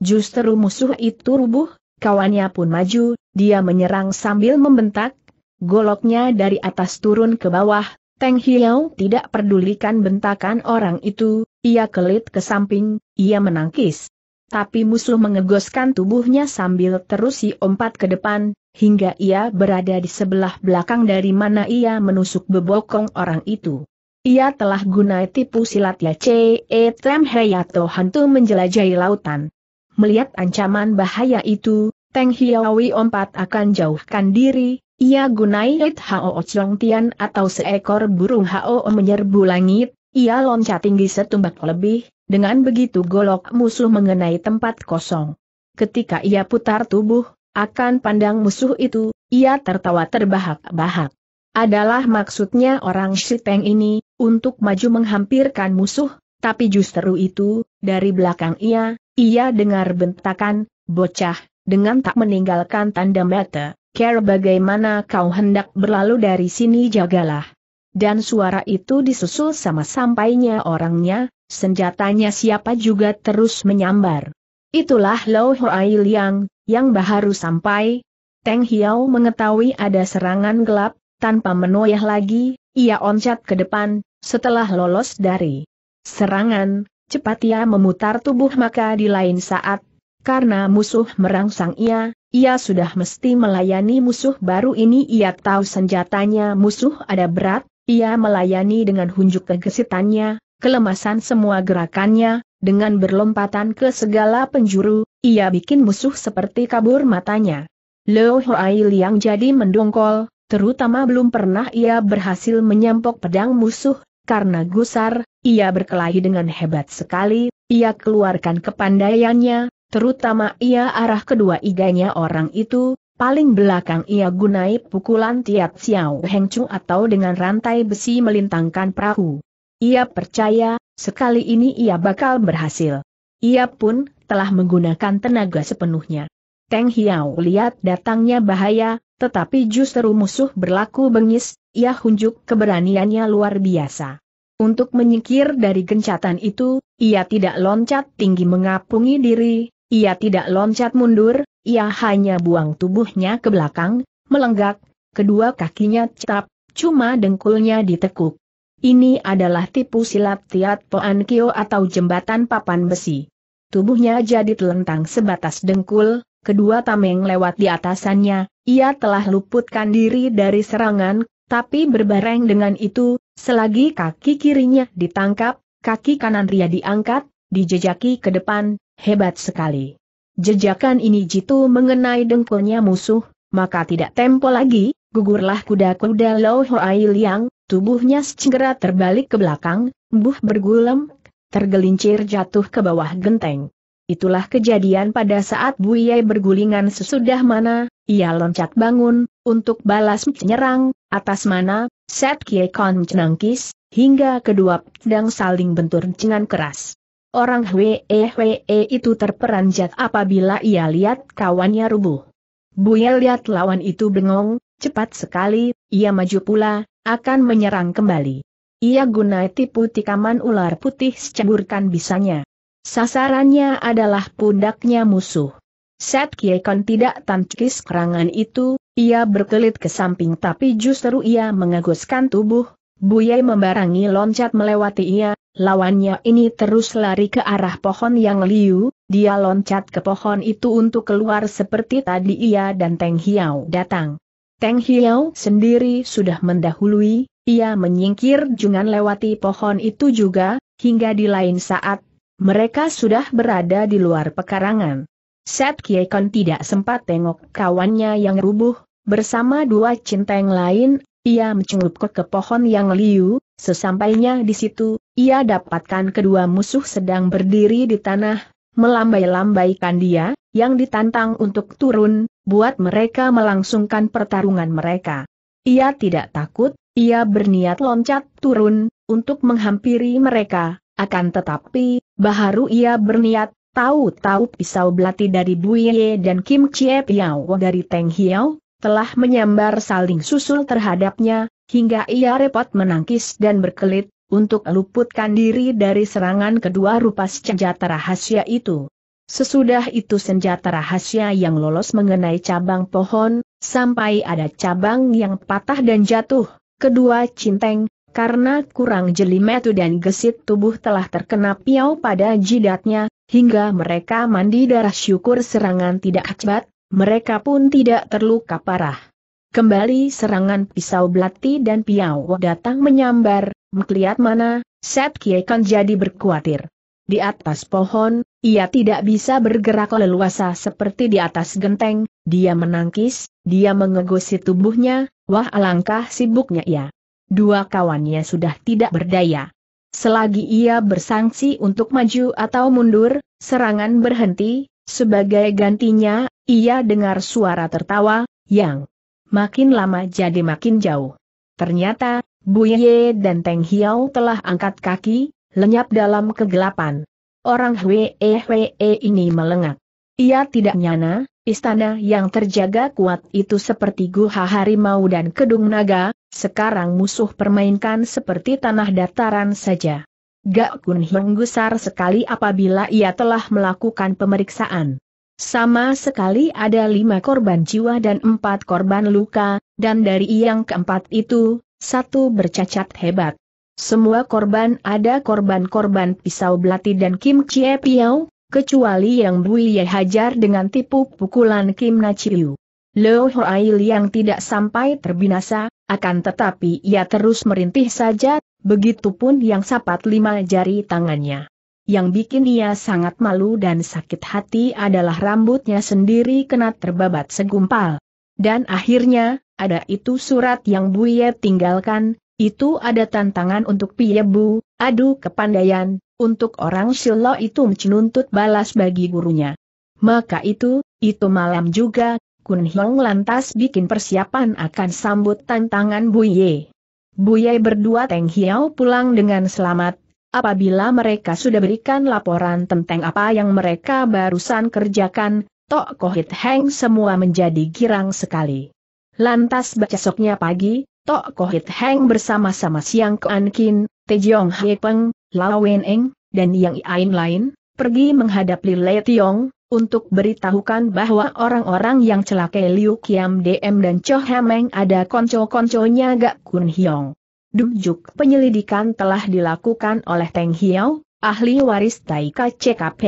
Justru musuh itu rubuh, kawannya pun maju, dia menyerang sambil membentak, goloknya dari atas turun ke bawah, Teng Hiao tidak pedulikan bentakan orang itu, ia kelit ke samping, ia menangkis. Tapi musuh mengegoskan tubuhnya sambil terus ompat ke depan, hingga ia berada di sebelah belakang dari mana ia menusuk bebokong orang itu. Ia telah gunai tipu silat ya C.E. E, Trem Hayato hantu menjelajahi lautan. Melihat ancaman bahaya itu, Teng Hiawi Ompat akan jauhkan diri, ia gunai It Hao Chong Tian atau seekor burung Hao menyerbu langit, ia loncat tinggi setumbak lebih, dengan begitu golok musuh mengenai tempat kosong. Ketika ia putar tubuh, akan pandang musuh itu, ia tertawa terbahak-bahak. Adalah maksudnya orang Shiteng ini, untuk maju menghampirkan musuh, tapi justru itu, dari belakang ia, ia dengar bentakan, bocah, dengan tak meninggalkan tanda mata, care bagaimana kau hendak berlalu dari sini jagalah. Dan suara itu disusul sama sampainya orangnya, senjatanya siapa juga terus menyambar. Itulah Lao Huai Liang, yang baru sampai. Teng Hiao mengetahui ada serangan gelap, tanpa menoyah lagi, ia oncat ke depan, setelah lolos dari serangan, cepat ia memutar tubuh maka di lain saat, karena musuh merangsang ia, ia sudah mesti melayani musuh baru ini ia tahu senjatanya musuh ada berat, ia melayani dengan hunjuk kegesitannya, kelemasan semua gerakannya, dengan berlompatan ke segala penjuru, ia bikin musuh seperti kabur matanya. Leo Hoai Liang jadi mendongkol, terutama belum pernah ia berhasil menyampok pedang musuh, karena gusar, ia berkelahi dengan hebat sekali, ia keluarkan kepandaiannya, terutama ia arah kedua iganya orang itu, paling belakang ia gunai pukulan tiat Xiao Heng Chu atau dengan rantai besi melintangkan perahu. Ia percaya, sekali ini ia bakal berhasil. Ia pun telah menggunakan tenaga sepenuhnya. Teng Hiao lihat datangnya bahaya, tetapi justru musuh berlaku bengis, ia hunjuk keberaniannya luar biasa. Untuk menyingkir dari gencatan itu, ia tidak loncat tinggi mengapungi diri, ia tidak loncat mundur, ia hanya buang tubuhnya ke belakang, melenggak, kedua kakinya cetap, cuma dengkulnya ditekuk. Ini adalah tipu silat Tiat Poan Kio atau jembatan papan besi. Tubuhnya jadi telentang sebatas dengkul, kedua tameng lewat di atasannya, ia telah luputkan diri dari serangan, tapi berbareng dengan itu, selagi kaki kirinya ditangkap, kaki kanan Ria diangkat, dijejaki ke depan, hebat sekali. Jejakan ini jitu mengenai dengkulnya musuh, maka tidak tempo lagi, gugurlah kuda-kuda Lo Hoai Liang, tubuhnya segera terbalik ke belakang, buh bergulem, tergelincir jatuh ke bawah genteng. Itulah kejadian pada saat Bu Buye bergulingan sesudah mana, ia loncat bangun, untuk balas menyerang, atas mana, Set Kie Kon cenangkis, hingga kedua pedang saling bentur dengan keras. Orang Hwee Hwee itu terperanjat apabila ia lihat kawannya rubuh. Bu Buye lihat lawan itu bengong, Cepat sekali, ia maju pula, akan menyerang kembali. Ia gunai tipu tikaman ular putih secaburkan bisanya. Sasarannya adalah pundaknya musuh. Set Kiekon tidak tancis kerangan itu, ia berkelit ke samping tapi justru ia mengaguskan tubuh, Buye membarangi loncat melewati ia, lawannya ini terus lari ke arah pohon yang liu, dia loncat ke pohon itu untuk keluar seperti tadi ia dan Teng Hiao datang. Teng Hiao sendiri sudah mendahului, ia menyingkir jungan lewati pohon itu juga, hingga di lain saat, mereka sudah berada di luar pekarangan. Set Kiekon tidak sempat tengok kawannya yang rubuh, bersama dua cinteng lain, ia mencungup ke, ke pohon yang liu, sesampainya di situ, ia dapatkan kedua musuh sedang berdiri di tanah, melambai-lambaikan dia, yang ditantang untuk turun, buat mereka melangsungkan pertarungan mereka. Ia tidak takut, ia berniat loncat turun, untuk menghampiri mereka, akan tetapi, baharu ia berniat, tahu-tahu pisau belati dari Buye dan Kim Chie Piao dari Teng Hiao, telah menyambar saling susul terhadapnya, hingga ia repot menangkis dan berkelit, untuk luputkan diri dari serangan kedua rupa senjata rahasia itu. Sesudah itu senjata rahasia yang lolos mengenai cabang pohon, sampai ada cabang yang patah dan jatuh, kedua cinteng, karena kurang jeli metu dan gesit tubuh telah terkena piau pada jidatnya, hingga mereka mandi darah syukur serangan tidak hebat, mereka pun tidak terluka parah. Kembali serangan pisau belati dan piau datang menyambar, melihat mana, Set kiekan jadi berkuatir. Di atas pohon, ia tidak bisa bergerak leluasa seperti di atas genteng, dia menangkis, dia mengegosi tubuhnya, wah alangkah sibuknya ya. Dua kawannya sudah tidak berdaya. Selagi ia bersangsi untuk maju atau mundur, serangan berhenti, sebagai gantinya, ia dengar suara tertawa, yang makin lama jadi makin jauh. Ternyata, Buye dan Teng Hiao telah angkat kaki, lenyap dalam kegelapan. Orang Hwee Hwee ini melengak. Ia tidak nyana, istana yang terjaga kuat itu seperti guha harimau dan kedung naga, sekarang musuh permainkan seperti tanah dataran saja. Gak Kun Hyung gusar sekali apabila ia telah melakukan pemeriksaan. Sama sekali ada lima korban jiwa dan empat korban luka, dan dari yang keempat itu, satu bercacat hebat. Semua korban ada korban-korban pisau belati dan Kim Chie Piao, kecuali yang Bui Ye hajar dengan tipu pukulan Kim Na Chiu. Leo Hoail yang tidak sampai terbinasa, akan tetapi ia terus merintih saja, begitupun yang sapat lima jari tangannya. Yang bikin ia sangat malu dan sakit hati adalah rambutnya sendiri kena terbabat segumpal. Dan akhirnya, ada itu surat yang Buye tinggalkan, itu ada tantangan untuk Piyebu, adu kepandaian, untuk orang Silo itu mencuntut balas bagi gurunya. Maka itu, itu malam juga, Kun Hiong lantas bikin persiapan akan sambut tantangan Buye. Buye berdua Teng Hiao pulang dengan selamat, apabila mereka sudah berikan laporan tentang apa yang mereka barusan kerjakan, Tok Kohit Heng semua menjadi girang sekali. Lantas besoknya pagi, Tok Kohit Heng bersama-sama Siang Kuan Kin, Tejong Hye Peng, Lao Wen Eng, dan Yang Iain lain, pergi menghadap Li Le Tiong, untuk beritahukan bahwa orang-orang yang celaka Liu Kiam DM dan Cho Hameng ada konco-konconya Gak Kun Hiong. Dujuk penyelidikan telah dilakukan oleh Teng Hiao, ahli waris Taika CKP,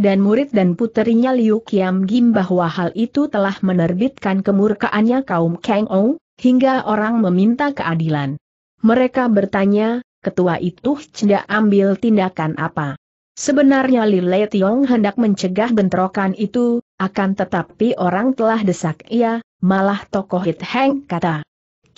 dan murid dan puterinya Liu Kiam Gim bahwa hal itu telah menerbitkan kemurkaannya kaum Kang Ong, hingga orang meminta keadilan. Mereka bertanya, ketua itu tidak ambil tindakan apa? Sebenarnya Lile Tiong hendak mencegah bentrokan itu, akan tetapi orang telah desak ia, malah tokoh Hit Heng kata.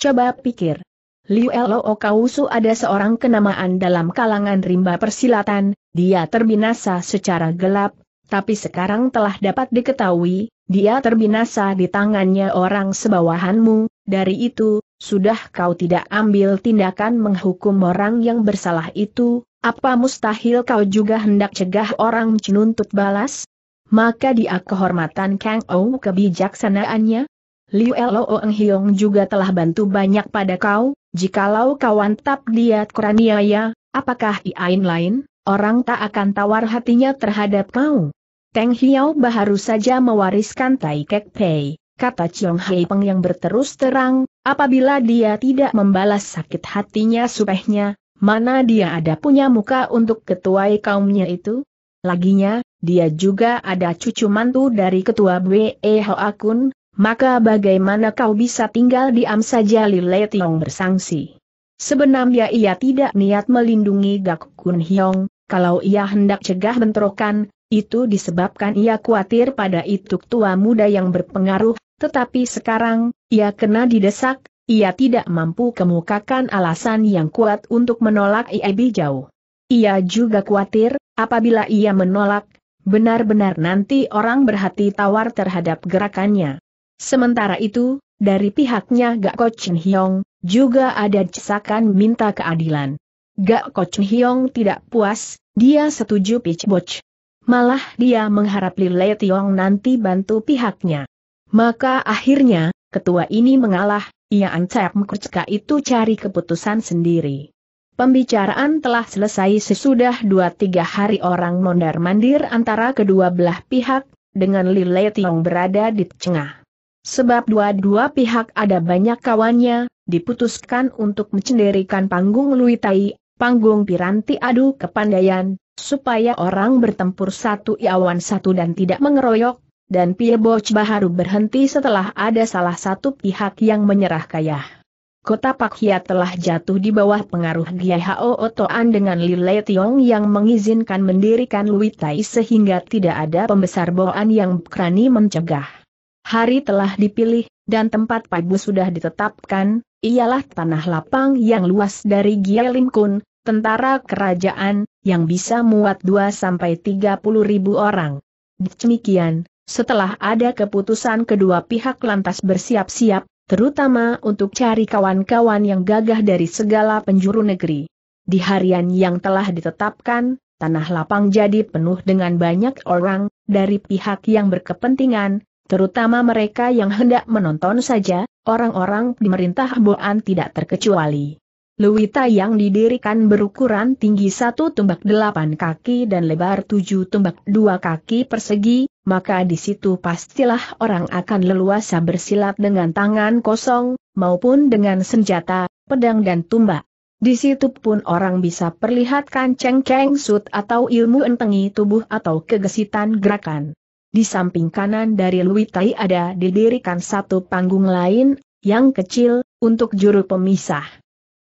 Coba pikir. Liu Lo Kausu ada seorang kenamaan dalam kalangan rimba persilatan, dia terbinasa secara gelap, tapi sekarang telah dapat diketahui, dia terbinasa di tangannya orang sebawahanmu, dari itu, sudah kau tidak ambil tindakan menghukum orang yang bersalah itu, apa mustahil kau juga hendak cegah orang menuntut balas? Maka dia kehormatan Kang Ou kebijaksanaannya? Liu Elo Eng Hiong juga telah bantu banyak pada kau, jikalau kau antap dia kuraniaya, apakah iain lain, orang tak akan tawar hatinya terhadap kau? Teng Hiao baru saja mewariskan Tai Kek Pei, kata Chong Hei Peng yang berterus terang, apabila dia tidak membalas sakit hatinya supehnya, mana dia ada punya muka untuk ketuai kaumnya itu? Laginya, dia juga ada cucu mantu dari ketua Bwe Hoa Akun, maka bagaimana kau bisa tinggal diam saja Lile Tiong bersangsi. Sebenarnya ia tidak niat melindungi Gak Kun Hiong, kalau ia hendak cegah bentrokan, itu disebabkan ia khawatir pada itu tua muda yang berpengaruh, tetapi sekarang, ia kena didesak, ia tidak mampu kemukakan alasan yang kuat untuk menolak IAB jauh. Ia juga khawatir, apabila ia menolak, benar-benar nanti orang berhati tawar terhadap gerakannya. Sementara itu, dari pihaknya Gak Ko Chin Hyong, juga ada cesakan minta keadilan. Gak Ko Chin Hyong tidak puas, dia setuju Pitch Botch. Malah dia mengharap Lilai Tiong nanti bantu pihaknya. Maka akhirnya, ketua ini mengalah, ia ancap Kurcka itu cari keputusan sendiri. Pembicaraan telah selesai sesudah dua tiga hari orang mondar-mandir antara kedua belah pihak, dengan Lilai Tiong berada di tengah. Sebab dua-dua pihak ada banyak kawannya, diputuskan untuk mencenderikan panggung Tai, panggung Piranti adu kepandaian, supaya orang bertempur satu iawan satu dan tidak mengeroyok, dan Pieboch baru berhenti setelah ada salah satu pihak yang menyerah kaya. Kota Pakhia telah jatuh di bawah pengaruh Giyahao Otoan dengan Lile Tiong yang mengizinkan mendirikan Luitai sehingga tidak ada pembesar Boan yang berani mencegah. Hari telah dipilih, dan tempat Pabu sudah ditetapkan, ialah tanah lapang yang luas dari Gia Kun, tentara kerajaan, yang bisa muat 2-30 ribu orang. Demikian, setelah ada keputusan kedua pihak lantas bersiap-siap, terutama untuk cari kawan-kawan yang gagah dari segala penjuru negeri. Di harian yang telah ditetapkan, tanah lapang jadi penuh dengan banyak orang, dari pihak yang berkepentingan, terutama mereka yang hendak menonton saja, orang-orang di merintah Boan tidak terkecuali. Luwita yang didirikan berukuran tinggi satu tumbak delapan kaki dan lebar tujuh tumbak dua kaki persegi, maka di situ pastilah orang akan leluasa bersilat dengan tangan kosong, maupun dengan senjata, pedang dan tumbak. Di situ pun orang bisa perlihatkan cengkeng sut atau ilmu entengi tubuh atau kegesitan gerakan. Di samping kanan dari Luitai ada didirikan satu panggung lain, yang kecil, untuk juru pemisah.